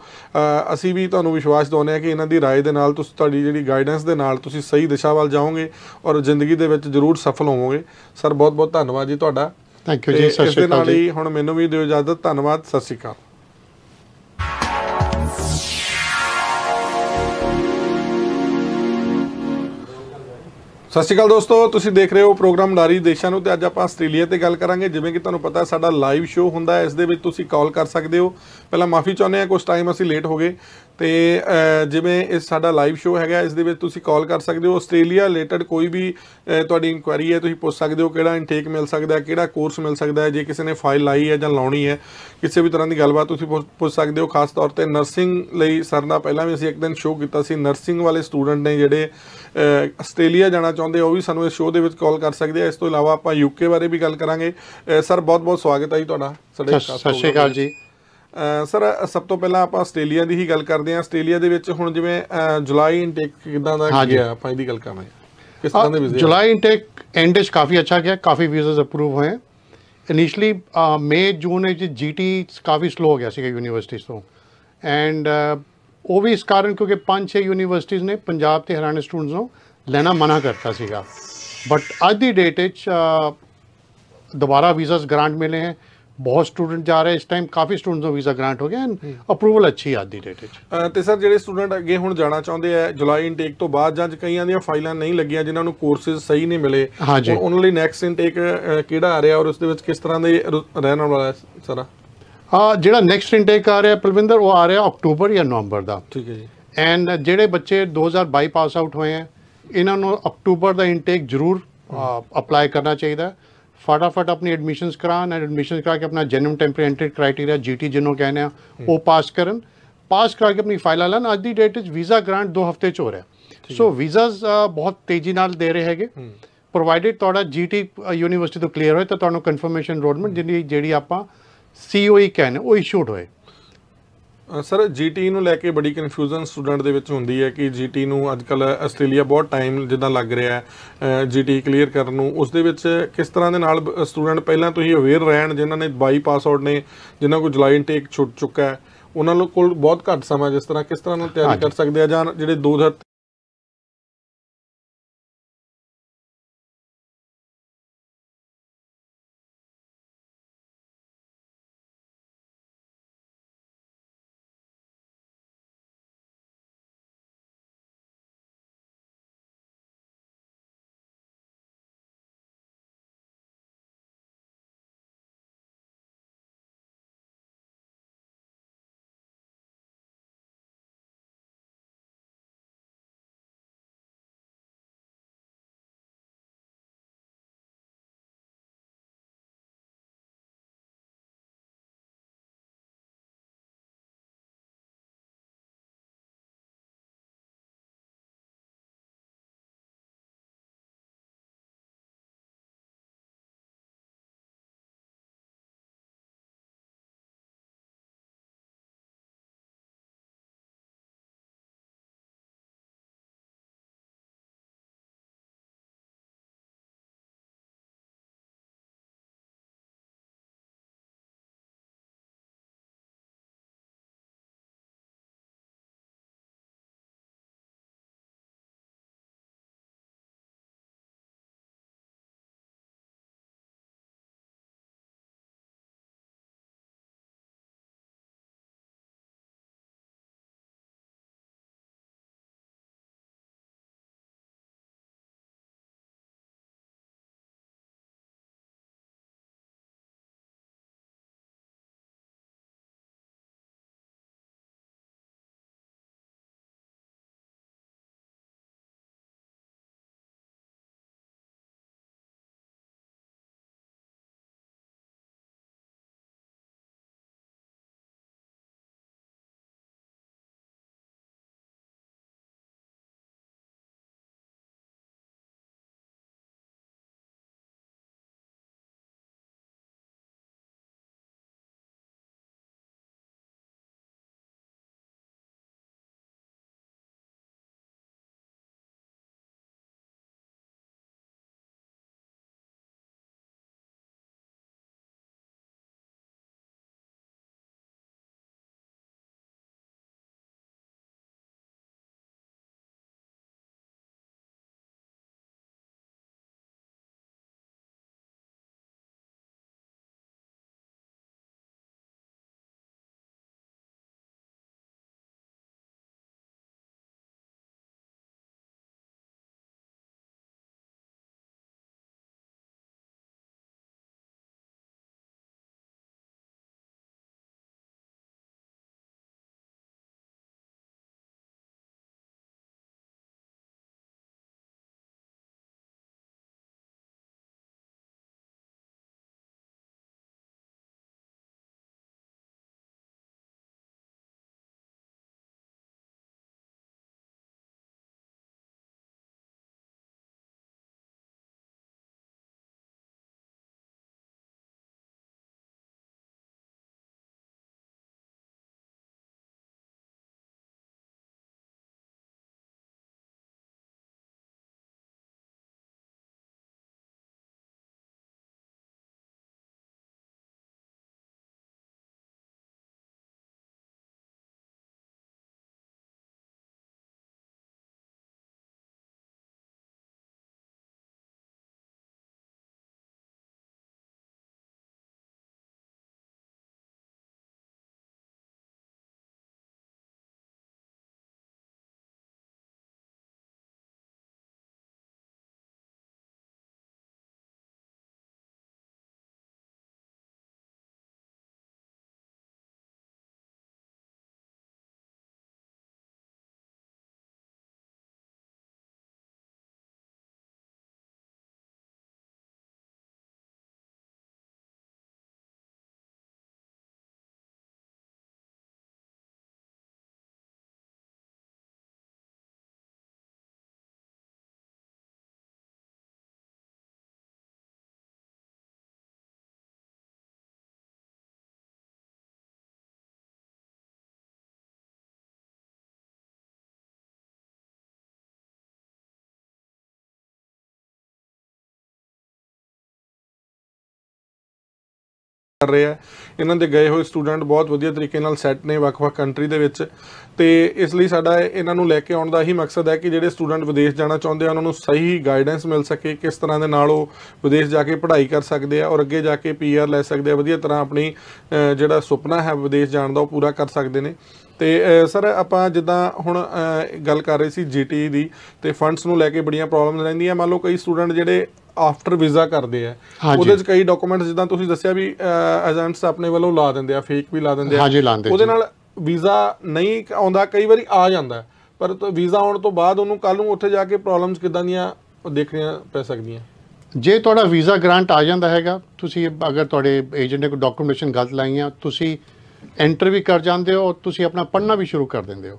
ਅਸੀਂ ਵੀ ਤੁਹਾਨੂੰ ਵਿਸ਼ਵਾਸ ਦਿਵਾਉਂਦੇ ਹਾਂ ਕਿ ਇਹਨਾਂ ਦੀ رائے ਦੇ ਨਾਲ ਤੁਸੀਂ ਤੁਹਾਡੀ ਜਿਹੜੀ ਗਾਈਡੈਂਸ ਦੇ ਨਾਲ ਤੁਸੀਂ ਸਹੀ ਦਿਸ਼ਾ ਵੱਲ ਜਾਓਗੇ ਔਰ ਜ਼ਿੰਦਗੀ ਦੇ ਵਿੱਚ ਜ਼ਰੂਰ ਸਫਲ ਹੋਵੋਗੇ ਸਰ ਬਹੁਤ ਬਹੁਤ ਧੰਨਵਾਦ ਜੀ ਤੁਹਾਡਾ ਥੈਂਕ ਯੂ ਜੀ ਸਤਿ ਸ਼੍ਰੀ ਅਕਾਲ ਜੀ ਇਸ ਹੁਣ ਮੈਨੂੰ ਵੀ ਦਿਓ ਇਜਾਜ਼ਤ ਧੰਨਵਾਦ ਸਤਿ ਸ਼੍ਰੀ ਅਕਾਲ ਸਤਿ ਸ਼੍ਰੀ ਅਕਾਲ ਦੋਸਤੋ ਤੁਸੀਂ ਦੇਖ ਰਹੇ ਹੋ ਪ੍ਰੋਗਰਾਮ ਨਾਰੀ ਦੇਸ਼ਾਂ ਨੂੰ ਤੇ ਅੱਜ ਆਪਾਂ ਆਸਟ੍ਰੇਲੀਆ ਤੇ ਗੱਲ ਕਰਾਂਗੇ ਜਿਵੇਂ ਕਿ ਤੁਹਾਨੂੰ ਪਤਾ ਸਾਡਾ ਲਾਈਵ ਸ਼ੋਅ ਹੁੰਦਾ ਹੈ ਇਸ ਦੇ ਵਿੱਚ ਤੁਸੀਂ ਕਾਲ ਕਰ ਸਕਦੇ ਹੋ ਪਹਿਲਾਂ ਮਾਫੀ ਚਾਹੁੰਦੇ ਹਾਂ ਕੁਝ ਟਾਈਮ ਅਸੀਂ ਲੇਟ ਹੋ ਗਏ ਤੇ ਜਿਵੇਂ ਇਹ ਸਾਡਾ ਲਾਈਵ ਸ਼ੋਅ ਹੈਗਾ ਇਸ ਦੇ ਵਿੱਚ ਤੁਸੀਂ ਕਾਲ ਕਰ ਸਕਦੇ ਹੋ ਆਸਟ੍ਰੇਲੀਆ ਰਿਲੇਟਡ ਕੋਈ ਵੀ ਤੁਹਾਡੀ ਇਨਕੁਆਇਰੀ ਹੈ ਤੁਸੀਂ ਪੁੱਛ ਸਕਦੇ ਹੋ ਕਿਹੜਾ ਇਨਟੇਕ ਮਿਲ ਸਕਦਾ ਹੈ ਕਿਹੜਾ ਕੋਰਸ ਮਿਲ ਸਕਦਾ ਹੈ ਜੇ ਕਿਸੇ ਨੇ ਫਾਈਲ ਲਾਈ ਹੈ ਜਾਂ ਲਾਉਣੀ ਹੈ ਕਿਸੇ ਵੀ ਤਰ੍ਹਾਂ ਦੀ ਗੱਲਬਾਤ ਤੁਸੀਂ ਪੁੱਛ ਸਕਦੇ ਹੋ ਖਾਸ ਤੌਰ ਤੇ ਨਰਸਿੰਗ ਲਈ ਸਰ ਦਾ ਪਹਿਲਾਂ ਵੀ ਅਸੀਂ ਇੱਕ ਦਿਨ ਸ਼ੋਅ ਕੀਤਾ ਸੀ ਨਰਸਿੰਗ ਵਾਲੇ ਸਟੂਡੈਂਟ ਨੇ ਜਿਹੜੇ ਆਸਟ੍ਰੇਲੀਆ ਜਾਣਾ ਚਾਹੁੰਦੇ ਉਹ ਵੀ ਸਾਨੂੰ ਇਸ ਸ਼ੋਅ ਦੇ ਵਿੱਚ ਕਾਲ ਕਰ ਸਕਦੇ ਆ ਇਸ ਤੋਂ ਇਲਾਵਾ ਆਪਾਂ ਯੂਕੇ ਬਾਰੇ ਵੀ ਗੱਲ ਕਰਾਂਗੇ ਸਰ ਬਹੁਤ ਬਹੁਤ ਸਵਾਗਤ ਹੈ ਜੀ ਤੁਹਾਡਾ ਸਾਡੇ ਸਤਿ ਸ਼੍ਰੀ ਅਕਾਲ ਜੀ ਸਰ ਸਭ ਤੋਂ ਪਹਿਲਾਂ ਆਪਾਂ ਆਸਟ੍ਰੇਲੀਆ ਦੀ ਹੀ ਗੱਲ ਕਰਦੇ ਹਾਂ ਆਸਟ੍ਰੇਲੀਆ ਦੇ ਵਿੱਚ ਹੁਣ ਜਿਵੇਂ ਜੁਲਾਈ ਇਨਟੇਕ ਕਿਦਾਂ ਦਾ ਗਿਆ ਆਪਾਂ ਇਹਦੀ ਗੱਲ ਕਰਾਂਗੇ ਕਿਸ ਤਰ੍ਹਾਂ ਦੇ ਵੀਜ਼ੇ ਜੁਲਾਈ ਇਨਟੇਕ ਐਂਡ ਕਾਫੀ ਅੱਛਾ ਗਿਆ ਕਾਫੀ ਵੀਜ਼ਾਸ ਅਪਰੂਵ ਹੋਏ ਇਨੀਸ਼ੀਅਲੀ ਮੇ ਜੂਨ ਵਿੱਚ ਜੀਟੀ ਕਾਫੀ ਸਲੋ ਹੋ ਗਿਆ ਸੀਗਾ ਯੂਨੀਵਰਸਿਟੀਜ਼ ਤੋਂ ਐਂਡ ਉਹ ਵੀ ਇਸ ਕਾਰਨ ਕਿਉਂਕਿ ਪੰਜ ਛੇ ਯੂਨੀਵਰਸਿਟੀਆਂ ਨੇ ਪੰਜਾਬ ਤੇ ਹਰਿਆਣਾ ਸਟੂਡੈਂਟਸ ਨੂੰ ਲੈਣਾ ਮਨਾ ਕਰਤਾ ਸੀਗਾ ਬਟ ਅੱਜ ਦੀ ਡੇਟ ਵਿੱਚ ਦੁਬਾਰਾ ਵੀਜ਼ਾਸ ਗ੍ਰਾਂਟ ਮਿਲੇ ਹਨ ਬਹੁਤ ਸਟੂਡੈਂਟ ਜਾ ਰਹੇ ਇਸ ਟਾਈਮ ਕਾਫੀ ਸਟੂਡੈਂਟਸ ਨੂੰ ਵੀਜ਼ਾ ਗ੍ਰਾਂਟ ਹੋ ਗਿਆ ਐਂਡ ਅਪਰੂਵਲ ਅੱਛੀ ਆਦੀ ਰੇਟ ਚ ਤੇ ਸਰ ਜਿਹੜੇ ਸਟੂਡੈਂਟ ਅੱਗੇ ਹੁਣ ਜਾਣਾ ਚਾਹੁੰਦੇ ਆ ਜੁਲਾਈ ਇਨਟੇਕ ਤੋਂ ਬਾਅਦ ਜਾਂ ਕਈਆਂ ਦੀਆਂ ਫਾਈਲਾਂ ਨਹੀਂ ਲੱਗੀਆਂ ਜਿਨ੍ਹਾਂ ਨੂੰ ਕੋਰਸਸ ਸਹੀ ਨਹੀਂ ਮਿਲੇ ਉਹਨਾਂ ਲਈ ਨੈਕਸਟ ਇਨਟੇਕ ਕਿਹੜਾ ਆ ਰਿਹਾ ਔਰ ਉਸ ਦੇ ਵਿੱਚ ਕਿਸ ਤਰ੍ਹਾਂ ਦੇ ਰਹਿਣ ਵਾਲਾ ਸਾਰਾ ਆ ਜਿਹੜਾ ਨੈਕਸਟ ਇਨਟੇਕ ਆ ਰਿਹਾ ਪਲਵਿੰਦਰ ਉਹ ਆ ਰਿਹਾ ਅਕਤੂਬਰ ਜਾਂ ਨਵੰਬਰ ਦਾ ਠੀਕ ਹੈ ਜੀ ਐਂਡ ਜਿਹੜੇ ਬੱਚੇ 2022 ਪਾਸ ਆਊਟ ਹੋਏ ਆ ਇਹਨਾਂ ਨੂੰ ਅਕਤੂਬਰ ਦਾ ਇਨਟੇਕ ਜ਼ਰੂਰ ਅਪਲਾਈ ਕਰਨਾ ਚਾਹੀਦਾ ਹੈ ਫਟਾਫਟ ਆਪਣੀ ਐਡਮਿਸ਼ਨਸ ਕਰਾਣ ਐਂਡ ਐਡਮਿਸ਼ਨ ਕਰਾ ਕੇ ਆਪਣਾ ਜਨਮ ਐਂਟਰੀ ਕ੍ਰਾਈਟੇਰੀਆ ਜੀਟੀ ਜਿਹਨੂੰ ਕਹਿੰਦੇ ਆ ਉਹ ਪਾਸ ਕਰਨ ਪਾਸ ਕਰਾ ਕੇ ਆਪਣੀ ਫਾਈਲ ਲਾਣ ਅੱਜ ਦੀ ਡੇਟ ਇਸ ਵੀਜ਼ਾ ਗ੍ਰਾਂਟ 2 ਹਫ਼ਤੇ ਚ ਹੋ ਰਿਹਾ ਸੋ ਵੀਜ਼ਾਸ ਬਹੁਤ ਤੇਜ਼ੀ ਨਾਲ ਦੇ ਰਹੇ ਹੈਗੇ ਪ੍ਰੋਵਾਈਡਡ ਤੁਹਾਡਾ ਜੀਟੀ ਯੂਨੀਵਰਸਿਟੀ ਤੋਂ ਕਲੀਅਰ ਹੋਏ ਤਾਂ ਤੁਹਾਨੂੰ ਕਨਫਰਮੇਸ਼ਨ ਰੋਡਮੈਂਟ ਜਿਹੜੀ ਜਿਹੜੀ ਆਪਾਂ ਸੀਓਈ ਕਹਿੰਦੇ ਉਹ ਇਸ਼ੂਡ ਹੋਏ ਸਰ ਜੀਟੀ ਨੂੰ ਲੈ ਕੇ ਬੜੀ ਕਨਫਿਊਜ਼ਨ ਸਟੂਡੈਂਟ ਦੇ ਵਿੱਚ ਹੁੰਦੀ ਹੈ ਕਿ ਜੀਟੀ ਨੂੰ ਅੱਜ ਕੱਲ ਆਸਟ੍ਰੇਲੀਆ ਬਹੁਤ ਟਾਈਮ ਜਿੱਦਾਂ ਲੱਗ ਰਿਹਾ ਹੈ ਜੀਟੀ ਕਲੀਅਰ ਕਰਨ ਨੂੰ ਉਸ ਦੇ ਵਿੱਚ ਕਿਸ ਤਰ੍ਹਾਂ ਦੇ ਨਾਲ ਸਟੂਡੈਂਟ ਪਹਿਲਾਂ ਤੋਂ ਹੀ ਅਵੇਅਰ ਰਹਿਣ ਜਿਨ੍ਹਾਂ ਨੇ ਬਾਈ ਪਾਸ ਆਊਟ ਨੇ ਜਿਨ੍ਹਾਂ ਕੋਲ ਜੁਲਾਈ ਇਨਟੇਕ ਛੁੱਟ ਚੁੱਕਾ ਹੈ ਉਹਨਾਂ ਕੋਲ ਬਹੁਤ ਘੱਟ ਸਮਾਂ ਜਿਸ ਤਰ੍ਹਾਂ ਕਿਸ ਤਰ੍ਹਾਂ ਨਾਲ ਤਿਆਰੀ ਕਰ ਸਕਦੇ ਆ ਜਾਂ ਜਿਹੜੇ 2000 ਕਰ ਰਹੇ ਆ ਇਹਨਾਂ ਦੇ ਗਏ ਹੋਏ ਸਟੂਡੈਂਟ ਬਹੁਤ ਵਧੀਆ ਤਰੀਕੇ ਨਾਲ ਸੈੱਟ ਨੇ ਵੱਖ-ਵੱਖ ਕੰਟਰੀ ਦੇ ਵਿੱਚ ਤੇ ਇਸ ਲਈ ਸਾਡਾ ਇਹਨਾਂ ਨੂੰ ਲੈ ਕੇ ਆਉਣ ਦਾ ਹੀ ਮਕਸਦ ਹੈ ਕਿ ਜਿਹੜੇ ਸਟੂਡੈਂਟ ਵਿਦੇਸ਼ ਜਾਣਾ ਚਾਹੁੰਦੇ ਆ ਉਹਨਾਂ ਨੂੰ ਸਹੀ ਗਾਈਡੈਂਸ ਮਿਲ ਸਕੇ ਕਿਸ ਤਰ੍ਹਾਂ ਦੇ ਨਾਲ ਉਹ ਵਿਦੇਸ਼ ਜਾ ਕੇ ਪੜ੍ਹਾਈ ਕਰ ਸਕਦੇ ਆ ਔਰ ਅੱਗੇ ਜਾ ਕੇ ਪੀਆਰ ਲੈ ਸਕਦੇ ਆ ਵਧੀਆ ਤਰ੍ਹਾਂ ਆਪਣੀ ਜਿਹੜਾ ਸੁਪਨਾ ਹੈ ਵਿਦੇਸ਼ ਜਾਣ ਦਾ ਉਹ ਪੂਰਾ ਕਰ ਸਕਦੇ ਨੇ ਤੇ ਸਰ ਆਪਾਂ ਜਿੱਦਾਂ ਹੁਣ ਗੱਲ ਕਰ ਰਹੇ ਸੀ ਜੀਟੀ e ਦੀ ਤੇ ਫੰਡਸ ਨੂੰ ਲੈ ਕੇ ਬੜੀਆਂ ਪ੍ਰੋਬਲਮਸ ਰਹਿੰਦੀਆਂ ਮੰਨ ਲਓ ਕਈ ਸਟੂਡੈਂਟ ਜਿਹੜੇ ਆਫਟਰ ਵੀਜ਼ਾ ਕਰਦੇ ਆ ਉਹਦੇ ਚ ਕਈ ਡਾਕੂਮੈਂਟਸ ਜਿੱਦਾਂ ਤੁਸੀਂ ਦੱਸਿਆ ਵੀ ਏਜੰਟਸ ਆਪਣੇ ਵੱਲੋਂ ਲਾ ਦਿੰਦੇ ਆ ਫੇਕ ਵੀ ਲਾ ਦਿੰਦੇ ਆ ਉਹਦੇ ਨਾਲ ਵੀਜ਼ਾ ਨਹੀਂ ਆਉਂਦਾ ਕਈ ਵਾਰੀ ਆ ਜਾਂਦਾ ਪਰ ਵੀਜ਼ਾ ਆਉਣ ਤੋਂ ਬਾਅਦ ਉਹਨੂੰ ਕੱਲ ਨੂੰ ਉੱਥੇ ਜਾ ਕੇ ਪ੍ਰੋਬਲਮਸ ਕਿਦਾਂ ਦੀਆਂ ਦੇਖਣੀਆਂ ਪੈ ਸਕਦੀਆਂ ਜੇ ਤੁਹਾਡਾ ਵੀਜ਼ਾ ਗ੍ਰਾਂਟ ਆ ਜਾਂਦਾ ਹੈਗਾ ਤੁਸੀਂ ਅਗਰ ਤੁਹਾਡੇ ਏਜੰਟ ਨੇ ਕੋਈ ਡਾਕੂਮੈਂਟੇਸ਼ਨ ਗਲਤ ਲਾਈਆਂ ਤੁਸੀਂ ਐਂਟਰ ਵੀ ਕਰ ਜਾਂਦੇ ਹੋ ਤੁਸੀਂ ਆਪਣਾ ਪੜਨਾ ਵੀ ਸ਼ੁਰੂ ਕਰ ਦਿੰਦੇ ਹੋ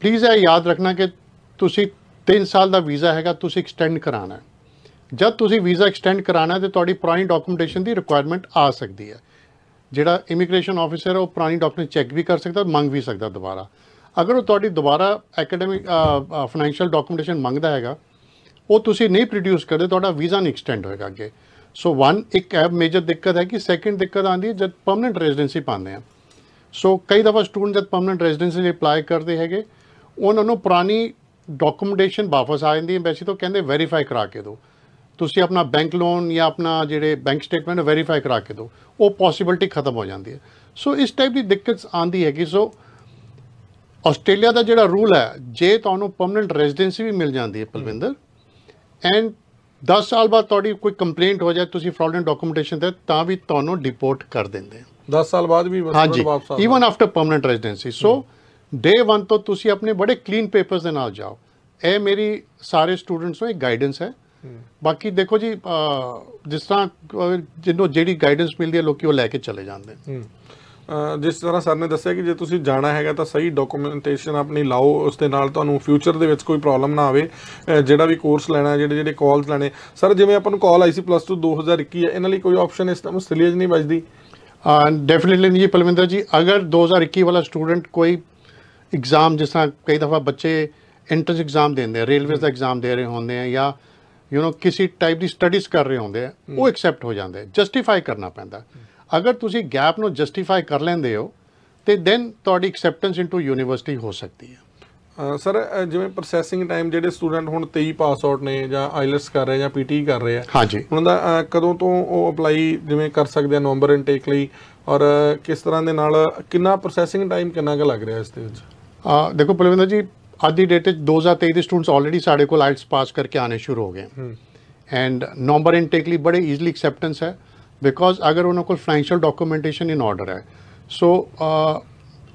ਪਲੀਜ਼ ਇਹ ਯਾਦ ਰੱਖਣਾ ਕਿ ਤੁਸੀਂ 3 ਸਾਲ ਦਾ ਵੀਜ਼ਾ ਹੈਗਾ ਤੁਸੀਂ ਐਕਸਟੈਂਡ ਕਰਾਣਾ ਹੈ ਜਦ ਤੁਸੀਂ ਵੀਜ਼ਾ ਐਕਸਟੈਂਡ ਕਰਾਣਾ ਤੇ ਤੁਹਾਡੀ ਪੁਰਾਣੀ ਡਾਕੂਮੈਂਟੇਸ਼ਨ ਦੀ ਰਿਕੁਆਇਰਮੈਂਟ ਆ ਸਕਦੀ ਹੈ ਜਿਹੜਾ ਇਮੀਗ੍ਰੇਸ਼ਨ ਆਫੀਸਰ ਉਹ ਪੁਰਾਣੀ ਡਾਕੂਮੈਂਟ ਚੈੱਕ ਵੀ ਕਰ ਸਕਦਾ ਮੰਗ ਵੀ ਸਕਦਾ ਦੁਬਾਰਾ ਅਗਰ ਉਹ ਤੁਹਾਡੀ ਦੁਬਾਰਾ ਐਕੈਡੈਮਿਕ ਫਾਈਨੈਂਸ਼ੀਅਲ ਡਾਕੂਮੈਂਟੇਸ਼ਨ ਮੰਗਦਾ ਹੈਗਾ ਉਹ ਤੁਸੀਂ ਨਹੀਂ ਪ੍ਰੋਡਿਊਸ ਕਰਦੇ ਤੁਹਾਡਾ ਵੀਜ਼ਾ ਨਹੀਂ ਐਕਸਟੈਂਡ ਹੋਏਗਾ ਅੱਗੇ ਸੋ ਵਨ ਇੱਕ ਐਬ ਮੇਜਰ ਦਿੱਕਤ ਹੈ ਕਿ ਸੈਕਿੰਡ ਦਿੱਕਤ ਆਂਦੀ ਹੈ ਜਦ ਪਰਮਨੈਂਟ ਰੈਜ਼ੀਡੈਂਸੀ ਪਾਉਂਦੇ ਆ ਸੋ ਕਈ ਦਫਾ ਸਟੂਡੈਂਟ ਜਦ ਪਰਮਨੈਂਟ ਰੈਜ਼ੀਡੈਂਸੀ ਲਈ ਅਪਲਾਈ ਕਰਦੇ ਹੈਗੇ ਉਹਨਾਂ ਨੂੰ ਪੁਰਾਣੀ ਡਾਕੂਮੈਂਟੇਸ਼ਨ ਵਾਪਸ ਆ ਜਾਂਦੀ ਹੈ ਤੋਂ ਕਹਿੰਦੇ ਵੈਰੀਫਾਈ ਕਰਾ ਕੇ ਦਿਓ ਤੁਸੀਂ ਆਪਣਾ ਬੈਂਕ ਲੋਨ ਜਾਂ ਆਪਣਾ ਜਿਹੜੇ ਬੈਂਕ ਸਟੇਟਮੈਂਟ ਵੈਰੀਫਾਈ ਕਰਾ ਕੇ ਦਿਓ ਉਹ ਪੋਸਿਬਿਲਟੀ ਖਤਮ ਹੋ ਜਾਂਦੀ ਹੈ ਸੋ ਇਸ ਟਾਈਪ ਦੀ ਦਿੱਕਤ ਆਂਦੀ ਹੈਗੀ ਸੋ ਆਸਟ੍ਰੇਲੀਆ ਦਾ ਜਿਹੜਾ ਰੂਲ ਹੈ ਜੇ ਤੁਹਾਨੂੰ ਪਰਮਨੈਂਟ ਰੈਜ਼ੀਡੈਂਸੀ ਵੀ ਮਿਲ ਜਾਂਦੀ ਹੈ ਪਲਵਿੰਦਰ ਐਂਡ 10 ਸਾਲ ਬਾਅਦ ਤੁਹਾਡੀ ਕੋਈ ਕੰਪਲੇਂਟ ਹੋ ਜਾਏ ਤੁਸੀਂ ਫਰਾਡਨ ਡਾਕੂਮੈਂਟੇਸ਼ਨ ਤੇ ਤਾਂ ਵੀ ਤੁਹਾਨੂੰ ਡਿਪੋਰਟ ਕਰ ਦਿੰਦੇ 10 ਸਾਲ ਬਾਅਦ ਵੀ ਵਾਪਸ ਹਾਂਜੀ even after permanent residency so day 1 ਤੋਂ ਤੁਸੀਂ ਆਪਣੇ ਬੜੇ ਕਲੀਨ ਪੇਪਰਸ ਦੇ ਨਾਲ ਜਾਓ ਇਹ ਮੇਰੀ ਸਾਰੇ ਸਟੂਡੈਂਟਸ ਨੂੰ ਇੱਕ ਗਾਈਡੈਂਸ ਹੈ ਬਾਕੀ ਦੇਖੋ ਜੀ ਜਿਸ ਤਰ੍ਹਾਂ ਜਿੰਨੋਂ ਜਿਹੜੀ ਗਾਈਡੈਂਸ ਮਿਲਦੀ ਹੈ ਲੋਕੀ ਉਹ ਲੈ ਕੇ ਚਲੇ ਜਾਂਦੇ ਨੇ ਜਿਸ ਤਰ੍ਹਾਂ ਸਰ ਨੇ ਦੱਸਿਆ ਕਿ ਜੇ ਤੁਸੀਂ ਜਾਣਾ ਹੈਗਾ ਤਾਂ ਸਹੀ ਡਾਕੂਮੈਂਟੇਸ਼ਨ ਆਪਣੀ ਲਾਓ ਉਸ ਦੇ ਨਾਲ ਤੁਹਾਨੂੰ ਫਿਊਚਰ ਦੇ ਵਿੱਚ ਕੋਈ ਪ੍ਰੋਬਲਮ ਨਾ ਆਵੇ ਜਿਹੜਾ ਵੀ ਕੋਰਸ ਲੈਣਾ ਜਿਹੜੇ ਜਿਹੜੇ ਕਾਲਸ ਲੈਣੇ ਸਰ ਜਿਵੇਂ ਆਪਾਂ ਨੂੰ ਕਾਲ ਆਈ ਸੀ ਪਲੱਸ 2 2021 ਹੈ ਇਹਨਾਂ ਲਈ ਕੋਈ ਆਪਸ਼ਨ ਇਸ ਤਰ੍ਹਾਂ ਸਲੀਜ ਨਹੀਂ ਵੱਜਦੀ ਡੈਫੀਨਿਟਲੀ ਨਹੀਂ ਜੀ ਪਲਵਿੰਦਰ ਜੀ ਅਗਰ 2021 ਵਾਲਾ ਸਟੂਡੈਂਟ ਕੋਈ ਐਗਜ਼ਾਮ ਜਿਸ ਤਰ੍ਹਾਂ ਕਈ ਦਫਾ ਬੱਚੇ ਐਂਟਰੈਂਸ ਐਗਜ਼ਾਮ ਦਿੰਦੇ ਆ ਰੇਲਵੇਜ਼ ਦਾ ਐਗਜ਼ਾਮ ਦੇ ਰਹੇ ਹੁੰਦੇ ਆ ਜਾਂ ਯੂ نو ਕਿਸੇ ਟਾਈਪ ਦੀ ਸਟੱਡੀਜ਼ ਕਰ ਰਹੇ ਹੁੰਦੇ ਆ ਉਹ ਐਕਸੈਪਟ ਹੋ ਜਾਂਦੇ ਜਸਟੀਫਾਈ ਕਰਨਾ ਪੈਂਦਾ ਅਗਰ ਤੁਸੀਂ ਗੈਪ ਨੂੰ ਜਸਟੀਫਾਈ ਕਰ ਲੈਂਦੇ ਹੋ ਤੇ ਦੈਨ ਤੁਹਾਡੀ ਐਕਸੈਪਟੈਂਸ ਇਨਟੂ ਯੂਨੀਵਰਸਿਟੀ ਹੋ ਸਕਦੀ ਹੈ ਸਰ ਜਿਵੇਂ ਪ੍ਰੋਸੈਸਿੰਗ ਟਾਈਮ ਜਿਹੜੇ ਸਟੂਡੈਂਟ ਹੁਣ 23 ਪਾਸ ਆਊਟ ਨੇ ਜਾਂ ਆਈਲਸ ਕਰ ਰਹੇ ਜਾਂ ਪੀਟੀ ਕਰ ਰਹੇ ਆ ਉਹਨਾਂ ਦਾ ਕਦੋਂ ਤੋਂ ਉਹ ਅਪਲਾਈ ਜਿਵੇਂ ਕਰ ਸਕਦੇ ਆ ਨਵੰਬਰ ਇਨਟੇਕ ਲਈ ਔਰ ਕਿਸ ਤਰ੍ਹਾਂ ਦੇ ਨਾਲ ਕਿੰਨਾ ਪ੍ਰੋਸੈਸਿੰਗ ਟਾਈਮ ਕਿੰਨਾ ਕੁ ਲੱਗ ਰਿਹਾ ਇਸ ਦੇ ਵਿੱਚ ਆ ਦੇਖੋ ਪਲਵਿੰਦਰ ਜੀ ਅੱਜ ਦੀ ਡੇਟ ਵਿੱਚ 2023 ਦੇ ਸਟੂਡੈਂਟਸ ਆਲਰੇਡੀ ਸਾਡੇ ਕੋਲ ਆਇਲਸ ਪਾਸ ਕਰਕੇ ਆਨੇ ਸ਼ੁਰੂ ਹੋ ਗਏ ਐਂਡ ਨੰਬਰ ਇਨਟੇਕ ਲਈ ਬੜੇ ਈਜ਼ੀਲੀ ਐਕਸੈਪਟੈਂਸ ਹੈ ਬਿਕੋਜ਼ ਅਗਰ ਉਹਨਾਂ ਕੋਲ ਫਾਈਨੈਂਸ਼ੀਅਲ ਡਾਕੂਮੈਂਟੇਸ਼ਨ ਇਨ ਆਰਡਰ ਹੈ ਸੋ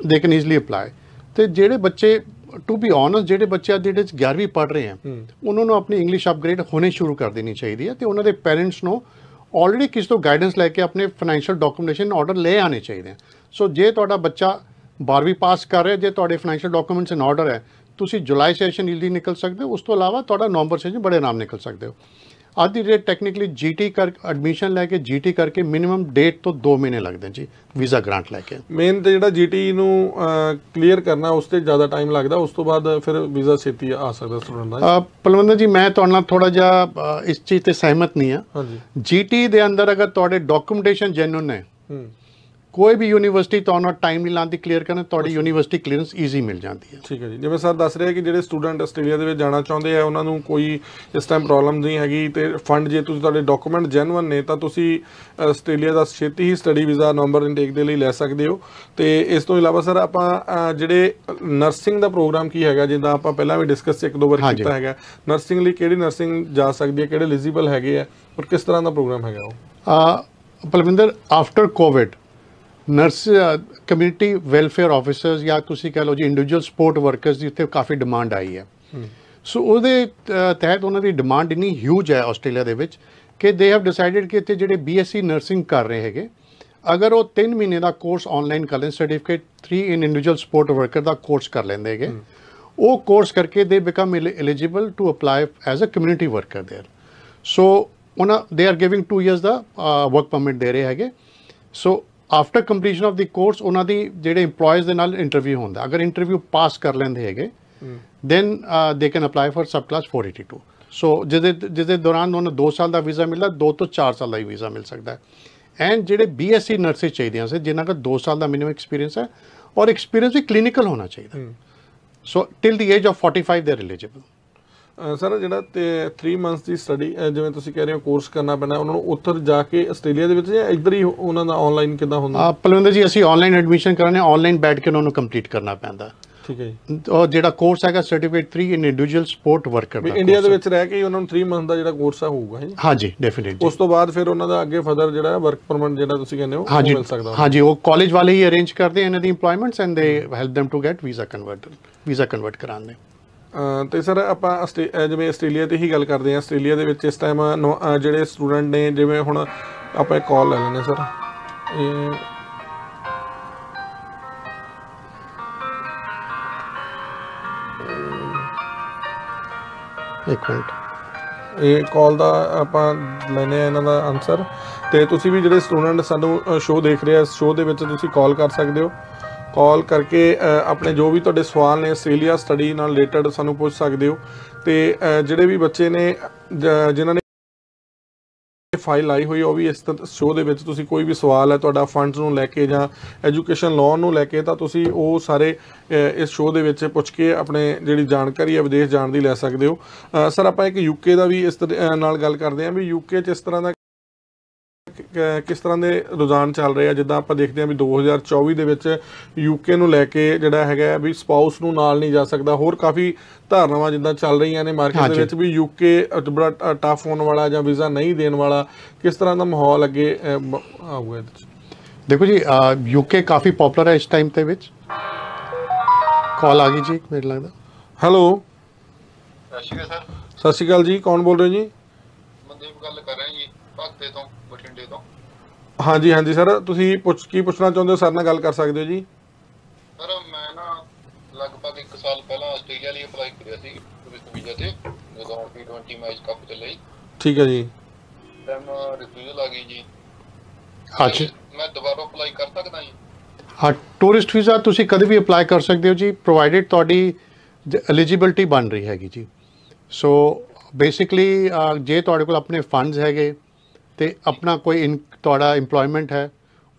ਦੇ ਕੈਨ ਈਜ਼ਲੀ ਅਪਲਾਈ ਤੇ ਜਿਹੜੇ ਬੱਚੇ ਟੂ ਬੀ ਓਨੈਸਟ ਜਿਹੜੇ ਬੱਚੇ ਅੱਜ ਦੇ ਡੇਟ 11ਵੀਂ ਪੜ ਰਹੇ ਹਨ ਉਹਨਾਂ ਨੂੰ ਆਪਣੀ ਇੰਗਲਿਸ਼ ਅਪਗ੍ਰੇਡ ਹੋਣੇ ਸ਼ੁਰੂ ਕਰ ਦੇਣੀ ਚਾਹੀਦੀ ਹੈ ਤੇ ਉਹਨਾਂ ਦੇ ਪੇਰੈਂਟਸ ਨੂੰ ਆਲਰੇਡੀ ਕਿਸ ਤੋਂ ਗਾਈਡੈਂਸ ਲੈ ਕੇ ਆਪਣੇ ਫਾਈਨੈਂਸ਼ੀਅਲ ਡਾਕੂਮੈਂਟੇਸ਼ਨ ਆਰਡਰ ਲੈ ਆਣੇ ਚਾਹੀਦੇ ਸੋ ਜੇ ਤੁਹਾਡਾ ਬੱਚਾ 12ਵੀਂ ਪਾਸ ਕਰ ਰਿਹਾ ਜੇ ਤੁਹਾਡੇ ਫਾਈਨੈਂਸ਼ੀਅਲ ਡਾਕੂਮੈਂਟਸ ਇਨ ਆਰਡਰ ਹੈ ਤੁਸੀਂ ਜੁਲਾਈ ਸੈਸ਼ਨ ਈਜ਼ਲੀ ਨਿਕਲ ਸਕਦੇ ਹੋ ਉਸ ਤੋਂ ਇਲਾਵਾ ਤੁਹਾਡਾ ਨਵੰਬਰ ਸੈਸ਼ਨ ਬੜੇ ਨਾਮ ਨਿਕਲ ਸਕਦੇ ਹੋ ਅੱਜ ਦੀ ਡੇਟ ਟੈਕਨੀਕਲੀ ਜੀਟੀ ਕਰ ਐਡਮਿਸ਼ਨ ਲੈ ਕੇ ਜੀਟੀ ਕਰਕੇ ਮਿਨੀਮਮ ਡੇਟ ਤੋਂ 2 ਮਹੀਨੇ ਲੱਗਦੇ ਜੀ ਵੀਜ਼ਾ ਗ੍ਰਾਂਟ ਲੈ ਕੇ ਮੇਨ ਤੇ ਜਿਹੜਾ ਜੀਟੀ ਨੂੰ ਕਲੀਅਰ ਕਰਨਾ ਉਸ ਤੇ ਜ਼ਿਆਦਾ ਟਾਈਮ ਲੱਗਦਾ ਉਸ ਤੋਂ ਬਾਅਦ ਫਿਰ ਵੀਜ਼ਾ ਸੇਤੀ ਆ ਸਕਦਾ ਸਟੂਡੈਂਟ ਦਾ ਪਲਵੰਦਰ ਜੀ ਮੈਂ ਤੁਹਾਡੇ ਨਾਲ ਥੋੜਾ ਜਿਹਾ ਇਸ ਚੀਜ਼ ਤੇ ਸਹਿਮਤ ਨਹੀਂ ਆ ਜੀਟੀ ਦੇ ਅੰਦਰ ਅਗਰ ਤੁਹਾਡੇ ਡਾਕੂਮੈਂਟੇਸ਼ਨ ਜੈਨੂਨ ਨੇ ਹੂੰ ਕੋਈ ਵੀ ਯੂਨੀਵਰਸਿਟੀ ਨਾ ਟਾਈਮ ਨਹੀਂ ਲਾਂਦੀ ਕਲੀਅਰ ਕਰਨ ਤੁਹਾਡੀ ਯੂਨੀਵਰਸਿਟੀ ਕਲੀਅਰੈਂਸ ਈਜ਼ੀ ਮਿਲ ਜਾਂਦੀ ਹੈ ਠੀਕ ਹੈ ਜੀ ਜਿਵੇਂ ਸਰ ਦੱਸ ਰਹੇ ਕਿ ਜਿਹੜੇ ਸਟੂਡੈਂਟ ਆਸਟ੍ਰੇਲੀਆ ਦੇ ਵਿੱਚ ਜਾਣਾ ਚਾਹੁੰਦੇ ਆ ਉਹਨਾਂ ਨੂੰ ਕੋਈ ਇਸ ਟਾਈਮ ਪ੍ਰੋਬਲਮ ਨਹੀਂ ਹੈਗੀ ਤੇ ਫੰਡ ਜੇ ਤੁਸੀਂ ਤੁਹਾਡੇ ਡਾਕੂਮੈਂਟ ਜੈਨੂਇਨ ਨੇ ਤਾਂ ਤੁਸੀਂ ਆਸਟ੍ਰੇਲੀਆ ਦਾ ਛੇਤੀ ਹੀ ਸਟੱਡੀ ਵੀਜ਼ਾ ਨੰਬਰ ਇਨਟੇਕ ਦੇ ਲਈ ਲੈ ਸਕਦੇ ਹੋ ਤੇ ਇਸ ਤੋਂ ਇਲਾਵਾ ਸਰ ਆਪਾਂ ਜਿਹੜੇ ਨਰਸਿੰਗ ਦਾ ਪ੍ਰੋਗਰਾਮ ਕੀ ਹੈਗਾ ਜਿੰਦਾ ਆਪਾਂ ਪਹਿਲਾਂ ਵੀ ਡਿਸਕਸ ਇੱਕ ਦੋ ਵਾਰ ਕੀਤਾ ਹੈਗਾ ਨਰਸਿੰਗ ਲਈ ਕਿਹੜੀ ਨਰਸਿੰਗ ਜਾ ਸਕਦੀ ਹੈ ਕਿਹੜੇ ਐਲੀਜੀਬਲ ਹੈਗੇ ਆ ਔਰ ਕਿਸ ਤਰ੍ਹਾਂ ਦਾ ਪ੍ਰੋਗਰਾਮ ਹੈਗਾ ਉਹ ਆ Palwinder after Covid nurse community welfare officers ਜਾਂ ਤੁਸੀਂ ਕਹ ਲਓ ਜੀ ਇੰਡੀਵਿਜੂਅਲ ਸਪੋਰਟ ਵਰਕਰਸ ਦੀ ਉੱਤੇ ਕਾਫੀ ਡਿਮਾਂਡ ਆਈ ਹੈ ਸੋ ਉਹਦੇ ਤਹਿਤ ਉਹਨਾਂ ਦੀ ਡਿਮਾਂਡ ਇਨੀ ਹਿਊਜ ਹੈ ਆਸਟ੍ਰੇਲੀਆ ਦੇ ਵਿੱਚ ਕਿ ਦੇ ਹੈਵ ਡਿਸਾਈਡਡ ਕਿ ਇੱਥੇ ਜਿਹੜੇ ਬੀਐਸਸੀ ਨਰਸਿੰਗ ਕਰ ਰਹੇ ਹੈਗੇ ਅਗਰ ਉਹ 3 ਮਹੀਨੇ ਦਾ ਕੋਰਸ ਆਨਲਾਈਨ ਕਰ ਲੈਣ certificate 3 in individual support worker ਦਾ ਕੋਰਸ ਕਰ ਲੈਂਦੇ ਹੈਗੇ ਉਹ ਕੋਰਸ ਕਰਕੇ they become eligible to apply as a community worker there so ਉਹਨਾਂ ਦੇ ਆਰ ਗਿਵਿੰਗ 2 ਇਅਰਸ ਦਾ ਵਰਕ ਪਰਮਿਟ ਦੇ ਰਹੇ ਹੈਗੇ so after completion of the course ਉਹਨਾਂ ਦੀ ਜਿਹੜੇ EMPLOYEES ਦੇ ਨਾਲ ਇੰਟਰਵਿਊ ਹੁੰਦਾ ਅਗਰ ਇੰਟਰਵਿਊ ਪਾਸ ਕਰ ਲੈਂਦੇ ਹੈਗੇ then they can apply for subclass 482 so ਜਿਹਦੇ ਜਿਹਦੇ ਦੌਰਾਨ ਉਹਨਾਂ ਨੂੰ 2 ਸਾਲ ਦਾ ਵੀਜ਼ਾ ਮਿਲਦਾ 2 ਤੋਂ 4 ਸਾਲ ਦਾ ਹੀ ਵੀਜ਼ਾ ਮਿਲ ਸਕਦਾ ਹੈ ਐਂਡ ਜਿਹੜੇ ਬੀਐਸਸੀ ਨਰਸਿਸ ਆ ਸੇ ਜਿਨ੍ਹਾਂ ਦਾ 2 ਸਾਲ ਦਾ ਮਿਨੀਮਮ ਐਕਸਪੀਰੀਅੰਸ ਹੈ ਔਰ ਐਕਸਪੀਰੀਅੰਸ ਵੀ ਕਲੀਨਿਕਲ ਹੋਣਾ ਚਾਹੀਦਾ so till the age of 45 they ਰਿਲੀਜੀਬਲ sir ਜਿਹੜਾ 3 ਮੰਥਸ ਦੀ ਸਟੱਡੀ ਜਿਵੇਂ ਤੁਸੀਂ ਕਹਿ ਰਹੇ ਹੋ ਕੋਰਸ ਕਰਨਾ ਪੈਣਾ ਉਹਨਾਂ ਨੂੰ ਉੱਥੇ ਜਾ ਕੇ ਆਸਟ੍ਰੇਲੀਆ ਦੇ ਵਿੱਚ ਜਾਂ ਇੱਧਰ ਹੀ ਉਹਨਾਂ ਦਾ ਆਨਲਾਈਨ ਕਿਦਾਂ ਹੁੰਦਾ ਪਲਵਿੰਦਰ ਜੀ ਅਸੀਂ ਆਨਲਾਈਨ ਐਡਮਿਸ਼ਨ ਕਰਾਣੇ ਆਨਲਾਈਨ ਬੈਠ ਕੇ ਉਹਨਾਂ ਨੂੰ ਕੰਪਲੀਟ ਕਰਨਾ ਪੈਂਦਾ ਠੀਕ ਹੈ ਜੀ ਉਹ ਜਿਹੜਾ ਕੋਰਸ ਹੈਗਾ certificate 3 in individual support worker ਦਾ ਇੰਡੀਆ ਦੇ ਵਿੱਚ ਰਹਿ ਕੇ ਉਹਨਾਂ ਨੂੰ 3 ਮੰਥ ਦਾ ਜਿਹੜਾ ਕੋਰਸ ਆ ਹੋਊਗਾ ਹੈ ਜੀ ਹਾਂਜੀ ਡੈਫੀਨਿਟਲੀ ਉਸ ਤੋਂ ਬਾਅਦ ਫਿਰ ਉਹਨਾਂ ਦਾ ਅੱਗੇ ਫਦਰ ਜਿਹੜਾ ਵਰਕ ਪਰਮਿਟ ਜਿਹੜਾ ਤੁਸੀਂ ਕਹਿੰਦੇ ਹੋ ਉਹ ਮਿਲ ਸਕਦਾ ਹਾਂਜੀ ਉਹ ਕਾਲਜ ਵਾਲੇ ਹੀ ਅਰੇਂਜ ਕਰਦੇ ਇਹਨਾਂ ਦੀ employments and they help them to get visa convert visa convert ਦੇ ਤੇ ਸਰ ਆਪਾਂ ਜਿਵੇਂ ਆਸਟ੍ਰੇਲੀਆ ਤੇ ਹੀ ਗੱਲ ਕਰਦੇ ਆ ਆਸਟ੍ਰੇਲੀਆ ਦੇ ਵਿੱਚ ਇਸ ਟਾਈਮ ਜਿਹੜੇ ਸਟੂਡੈਂਟ ਨੇ ਜਿਵੇਂ ਹੁਣ ਆਪਾਂ ਇੱਕ ਕਾਲ ਲੈ ਲੈਨੇ ਸਰ ਇਹ ਇੱਕ ਮਿੰਟ ਇਹ ਕਾਲ ਦਾ ਆਪਾਂ ਲੈਨੇ ਆ ਇਹਨਾਂ ਦਾ ਆਨਸਰ ਤੇ ਤੁਸੀਂ ਵੀ ਜਿਹੜੇ ਸਟੂਡੈਂਟ ਸਾਨੂੰ ਸ਼ੋਅ ਦੇਖ ਰਹੇ ਆ ਸ਼ੋਅ ਦੇ ਵਿੱਚ ਤੁਸੀਂ ਕਾਲ ਕਰ ਸਕਦੇ ਹੋ ਕਾਲ ਕਰਕੇ ਆਪਣੇ ਜੋ ਵੀ ਤੁਹਾਡੇ ਸਵਾਲ ਨੇ ਆਸਟ੍ਰੇਲੀਆ ਸਟੱਡੀ ਨਾਲ ਰਿਲੇਟਡ ਸਾਨੂੰ ਪੁੱਛ ਸਕਦੇ ਹੋ ਤੇ ਜਿਹੜੇ ਵੀ ਬੱਚੇ ਨੇ ਜਿਨ੍ਹਾਂ ਨੇ ਫਾਈਲ ਆਈ ਹੋਈ ਉਹ ਵੀ ਇਸ ਸ਼ੋਅ ਦੇ ਵਿੱਚ ਤੁਸੀਂ ਕੋਈ ਵੀ ਸਵਾਲ ਹੈ ਤੁਹਾਡਾ ਫੰਡਸ ਨੂੰ ਲੈ ਕੇ ਜਾਂ ਐਜੂਕੇਸ਼ਨ ਲੋਨ ਨੂੰ ਲੈ ਕੇ ਤਾਂ ਤੁਸੀਂ ਉਹ ਸਾਰੇ ਇਸ ਸ਼ੋਅ ਦੇ ਵਿੱਚ ਪੁੱਛ ਕੇ ਆਪਣੇ ਜਿਹੜੀ ਜਾਣਕਾਰੀ ਹੈ ਵਿਦੇਸ਼ ਜਾਣ ਦੀ ਲੈ ਸਕਦੇ ਹੋ ਸਰ ਆਪਾਂ ਇੱਕ ਯੂਕੇ ਦਾ ਵੀ ਇਸ ਨਾਲ ਗੱਲ ਕਰਦੇ ਹਾਂ ਵੀ ਯੂਕੇ 'ਚ ਇਸ ਤਰ੍ਹਾਂ ਦਾ ਕਿਸ ਤਰ੍ਹਾਂ ਦੇ ਰੁਝਾਨ ਚੱਲ ਰਹੇ ਆ ਜਿੱਦਾਂ ਆਪਾਂ ਦੇਖਦੇ ਆ ਵੀ 2024 ਦੇ ਵਿੱਚ ਯੂਕੇ ਨੂੰ ਲੈ ਕੇ ਜਿਹੜਾ ਹੈਗਾ ਵੀ ਸਪਾਊਸ ਨੂੰ ਨਾਲ ਨਹੀਂ ਜਾ ਸਕਦਾ ਹੋਰ ਕਾਫੀ ਧਾਰਨਾਵਾਂ ਜਿੱਦਾਂ ਚੱਲ ਰਹੀਆਂ ਨੇ ਮਾਰਕੀਟ ਦੇ ਵਿੱਚ ਵੀ ਯੂਕੇ ਬੜਾ ਟਫ ਹੋਣ ਵਾਲਾ ਜਾਂ ਵੀਜ਼ਾ ਨਹੀਂ ਦੇਣ ਵਾਲਾ ਕਿਸ ਤਰ੍ਹਾਂ ਦਾ ਮਾਹੌਲ ਅੱਗੇ ਆਊਗਾ ਇਹਦੇ ਵਿੱਚ ਦੇਖੋ ਜੀ ਯੂਕੇ ਕਾਫੀ ਪਪੂਲਰ ਹੈ ਇਸ ਟਾਈਮ ਤੇ ਵਿੱਚ ਕਾਲ ਆ ਗਈ ਜੀ ਮੇਰੇ ਲੱਗਦਾ ਹੈਲੋ ਸਤਿ ਸ਼੍ਰੀ ਅਕਾਲ ਸਰ ਸਤਿ ਸ਼੍ਰੀ ਅਕਾਲ ਜੀ ਕੌਣ ਬੋਲ ਰਹੇ ਜੀ ਮਨਦੀਪ ਗੱਲ ਕਰ ਰਹੇ ਜੀ ਭਗਤੇ ਤੋਂ ਹਾਂਜੀ ਹਾਂਜੀ ਸਰ ਤੁਸੀਂ ਪੁੱਛ ਕੀ ਪੁੱਛਣਾ ਚਾਹੁੰਦੇ ਹੋ ਸਰ ਨਾਲ ਗੱਲ ਕਰ ਸਕਦੇ ਹੋ ਜੀ ਸਰ ਮੈਂ ਨਾ ਲਗਭਗ 1 ਸਾਲ ਪਹਿਲਾਂ ਆਸਟ੍ਰੇਲੀਆ ਲਈ ਅਪਲਾਈ ਕਰਿਆ ਸੀ ਟੂਰਿਸਟ ਵੀਜ਼ਾ ਤੇ ਜਦੋਂ T20 ਮੈਚ ਕੱਪ ਤੇ ਲਈ ਠੀਕ ਹੈ ਜੀ ਟਾਈਮ ਰਿਫਿਊਜ਼ਲ ਆ ਗਈ ਜੀ ਅੱਛਾ ਮੈਂ ਦੁਬਾਰਾ ਅਪਲਾਈ ਕਰ ਸਕਦਾ ਜੀ ਹਾਂ ਟੂਰਿਸਟ ਵੀਜ਼ਾ ਤੁਸੀਂ ਕਦੇ ਵੀ ਅਪਲਾਈ ਕਰ ਸਕਦੇ ਹੋ ਜੀ ਪ੍ਰੋਵਾਈਡਡ ਤੁਹਾਡੀ ਐਲੀਜੀਬਿਲਟੀ ਬਣ ਰਹੀ ਹੈਗੀ ਜੀ ਸੋ ਬੇਸਿਕਲੀ ਜੇ ਤੁਹਾਡੇ ਕੋਲ ਆਪਣੇ ਫੰਡਸ ਹੈਗੇ ਤੇ ਆਪਣਾ ਕੋਈ ਤੁਹਾਡਾ EMPLOYMENT ਹੈ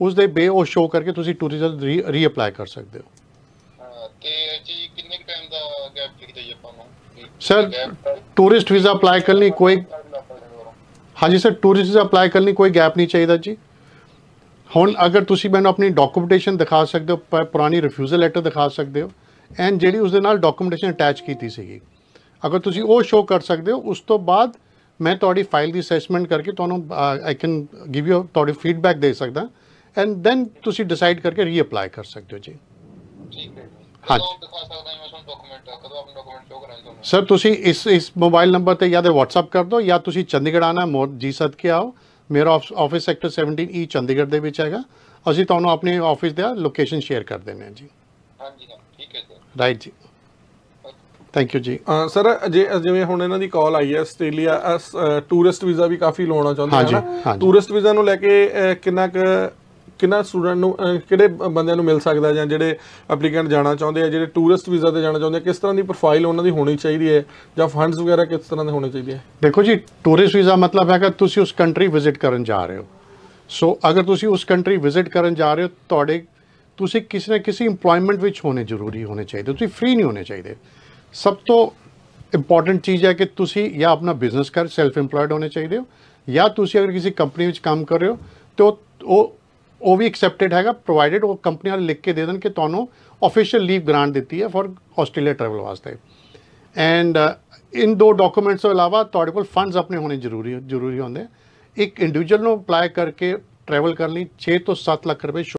ਉਸ ਦੇ ਬੇ ਉਹ ਸ਼ੋ ਕਰਕੇ ਤੁਸੀਂ ਟੂਰਿਜ਼ਮ ਰੀਅਪਲਾਈ ਕਰ ਸਕਦੇ ਹੋ ਤੇ ਜੀ ਕਿੰਨੇ ਟਾਈਮ ਦਾ ਗੈਪ ਲਿਖਦੇ ਜੀ ਆਪਾਂ ਨੂੰ ਸਰ ਟੂਰਿਸਟ ਵੀਜ਼ਾ ਅਪਲਾਈ ਕਰਨ ਲਈ ਕੋਈ ਹਾਂਜੀ ਸਰ ਟੂਰਿਸਟ ਵੀਜ਼ਾ ਅਪਲਾਈ ਕਰਨ ਲਈ ਕੋਈ ਗੈਪ ਨਹੀਂ ਚਾਹੀਦਾ ਜੀ ਹੁਣ ਅਗਰ ਤੁਸੀਂ ਮੈਨੂੰ ਆਪਣੀ ਡਾਕੂਮੈਂਟੇਸ਼ਨ ਦਿਖਾ ਸਕਦੇ ਹੋ ਪੁਰਾਣੀ ਰਿਫਿਊਜ਼ਲ ਲੈਟਰ ਦਿਖਾ ਸਕਦੇ ਹੋ ਐਂ ਜਿਹੜੀ ਉਸ ਦੇ ਨਾਲ ਡਾਕੂਮੈਂਟੇਸ਼ਨ ਅਟੈਚ ਕੀਤੀ ਸੀਗੀ ਅਗਰ ਤੁਸੀਂ ਉਹ ਸ਼ੋ ਕਰ ਸਕਦੇ ਹੋ ਉਸ ਤੋਂ ਬਾਅਦ ਮੈਂ ਤੁਹਾਡੀ ਫਾਈਲ ਦੀ ਅਸੈਸਮੈਂਟ ਕਰਕੇ ਤੁਹਾਨੂੰ ਆਈ ਕੈਨ ਗਿਵ ਯੂ ਤੁਹਾਡੀ ਫੀਡਬੈਕ ਦੇ ਸਕਦਾ ਐਂਡ ਦੈਨ ਤੁਸੀਂ ਡਿਸਾਈਡ ਕਰਕੇ ਰੀਅਪਲਾਈ ਕਰ ਸਕਦੇ ਹੋ ਜੀ ਠੀਕ ਹੈ ਹਾਂ ਸਰ ਤੁਸੀਂ ਇਸ ਇਸ ਮੋਬਾਈਲ ਨੰਬਰ ਤੇ ਜਾਂ ਤੇ WhatsApp ਕਰ ਦਿਓ ਜਾਂ ਤੁਸੀਂ ਚੰਡੀਗੜ੍ਹ ਆਣਾ ਮੋਰ ਜੀ ਸਦ ਕੇ ਆਓ ਮੇਰਾ ਆਫਿਸ ਸੈਕਟਰ 17 ਚੰਡੀਗੜ੍ਹ ਦੇ ਵਿੱਚ ਹੈਗਾ ਅਸੀਂ ਤੁਹਾਨੂੰ ਆਪਣੇ ਆਫਿਸ ਦਾ ਲੋਕੇਸ਼ਨ ਸ਼ੇਅਰ ਕਰ ਦਿੰਦੇ ਹਾਂ ਜੀ ਹਾਂਜੀ ਠੀਕ ਹੈ ਸਰ ਰਾਈਟ ਜੀ ਥੈਂਕ ਯੂ ਜੀ ਸਰ ਜੇ ਜਿਵੇਂ ਹੁਣ ਇਹਨਾਂ ਦੀ ਕਾਲ ਆਈ ਹੈ ਆਸਟ੍ਰੇਲੀਆ ਟੂਰਿਸਟ ਵੀਜ਼ਾ ਵੀ ਕਾਫੀ ਲਾਉਣਾ ਚਾਹੁੰਦੇ ਹਨ ਟੂਰਿਸਟ ਵੀਜ਼ਾ ਨੂੰ ਲੈ ਕੇ ਕਿੰਨਾ ਕੁ ਕਿੰਨਾ ਸਟੂਡੈਂਟ ਨੂੰ ਕਿਹੜੇ ਬੰਦਿਆਂ ਨੂੰ ਮਿਲ ਸਕਦਾ ਜਾਂ ਜਿਹੜੇ ਐਪਲੀਕੈਂਟ ਜਾਣਾ ਚਾਹੁੰਦੇ ਆ ਜਿਹੜੇ ਟੂਰਿਸਟ ਵੀਜ਼ਾ ਤੇ ਜਾਣਾ ਚਾਹੁੰਦੇ ਆ ਕਿਸ ਤਰ੍ਹਾਂ ਦੀ ਪ੍ਰੋਫਾਈਲ ਉਹਨਾਂ ਦੀ ਹੋਣੀ ਚਾਹੀਦੀ ਹੈ ਜਾਂ ਫੰਡਸ ਵਗੈਰਾ ਕਿਸ ਤਰ੍ਹਾਂ ਦੇ ਹੋਣੇ ਚਾਹੀਦੇ ਆ ਦੇਖੋ ਜੀ ਟੂਰਿਸਟ ਵੀਜ਼ਾ ਮਤਲਬ ਹੈ ਕਿ ਤੁਸੀਂ ਉਸ ਕੰਟਰੀ ਵਿਜ਼ਿਟ ਕਰਨ ਜਾ ਰਹੇ ਹੋ ਸੋ ਅਗਰ ਤੁਸੀਂ ਉਸ ਕੰਟਰੀ ਵਿਜ਼ਿਟ ਕਰਨ ਜਾ ਰਹੇ ਹੋ ਤੁਹਾਡੇ ਤੁਸੀਂ ਕਿਸੇ ਨਾ ਕਿਸੇ ਏਮਪਲੋਇਮੈਂਟ ਵਿੱਚ ਹੋਣੇ ਜ਼ਰੂਰੀ ਹੋਣੇ ਚਾਹੀਦੇ ਤੁਸੀਂ ਫ੍ਰੀ ਨਹੀਂ ਹੋਣੇ ਚਾਹੀਦੇ ਸਭ ਤੋਂ ਇੰਪੋਰਟੈਂਟ ਚੀਜ਼ ਹੈ ਕਿ ਤੁਸੀਂ ਜਾਂ ਆਪਣਾ ਬਿਜ਼ਨਸ ਕਰ ਸੈਲਫ ਏਮਪਲੋਇਡ ਹੋਣੇ ਚਾਹੀਦੇ ਹੋ ਜਾਂ ਤੁਸੀਂ ਅਗਰ ਕਿਸੇ ਕੰਪਨੀ ਵਿੱਚ ਕੰਮ ਕਰ ਰਹੇ ਹੋ ਤੇ ਉਹ ਉਹ ਵੀ ਐਕਸੈਪਟਡ ਹੈਗਾ ਪ੍ਰੋਵਾਈਡਡ ਉਹ ਕੰਪਨੀ ਵਾਲੇ ਲਿਖ ਕੇ ਦੇ ਦੇਣ ਕਿ ਤੁਹਾਨੂੰ ਆਫੀਸ਼ੀਅਲ ਲੀਵ ਗ੍ਰਾਂਟ ਦਿੱਤੀ ਹੈ ਫॉर ਆਸਟ੍ਰੇਲੀਆ ਟ੍ਰੈਵਲ ਵਾਸਤੇ and uh, in the documents ਤੋਂ ਇਲਾਵਾ ਤੁਹਾਡੇ ਕੋਲ ਫੰਡਸ ਆਪਣੇ ਹੋਣੇ ਜ਼ਰੂਰੀ ਜ਼ਰੂਰੀ ਹੁੰਦੇ ਇੱਕ ਇੰਡੀਵਿਜੂਅਲ ਨੂੰ ਅਪਲਾਈ ਕਰਕੇ ਟ੍ਰੈਵਲ ਕਰਨ ਲਈ 6 ਤੋਂ 7 ਲੱਖ ਰੁਪਏ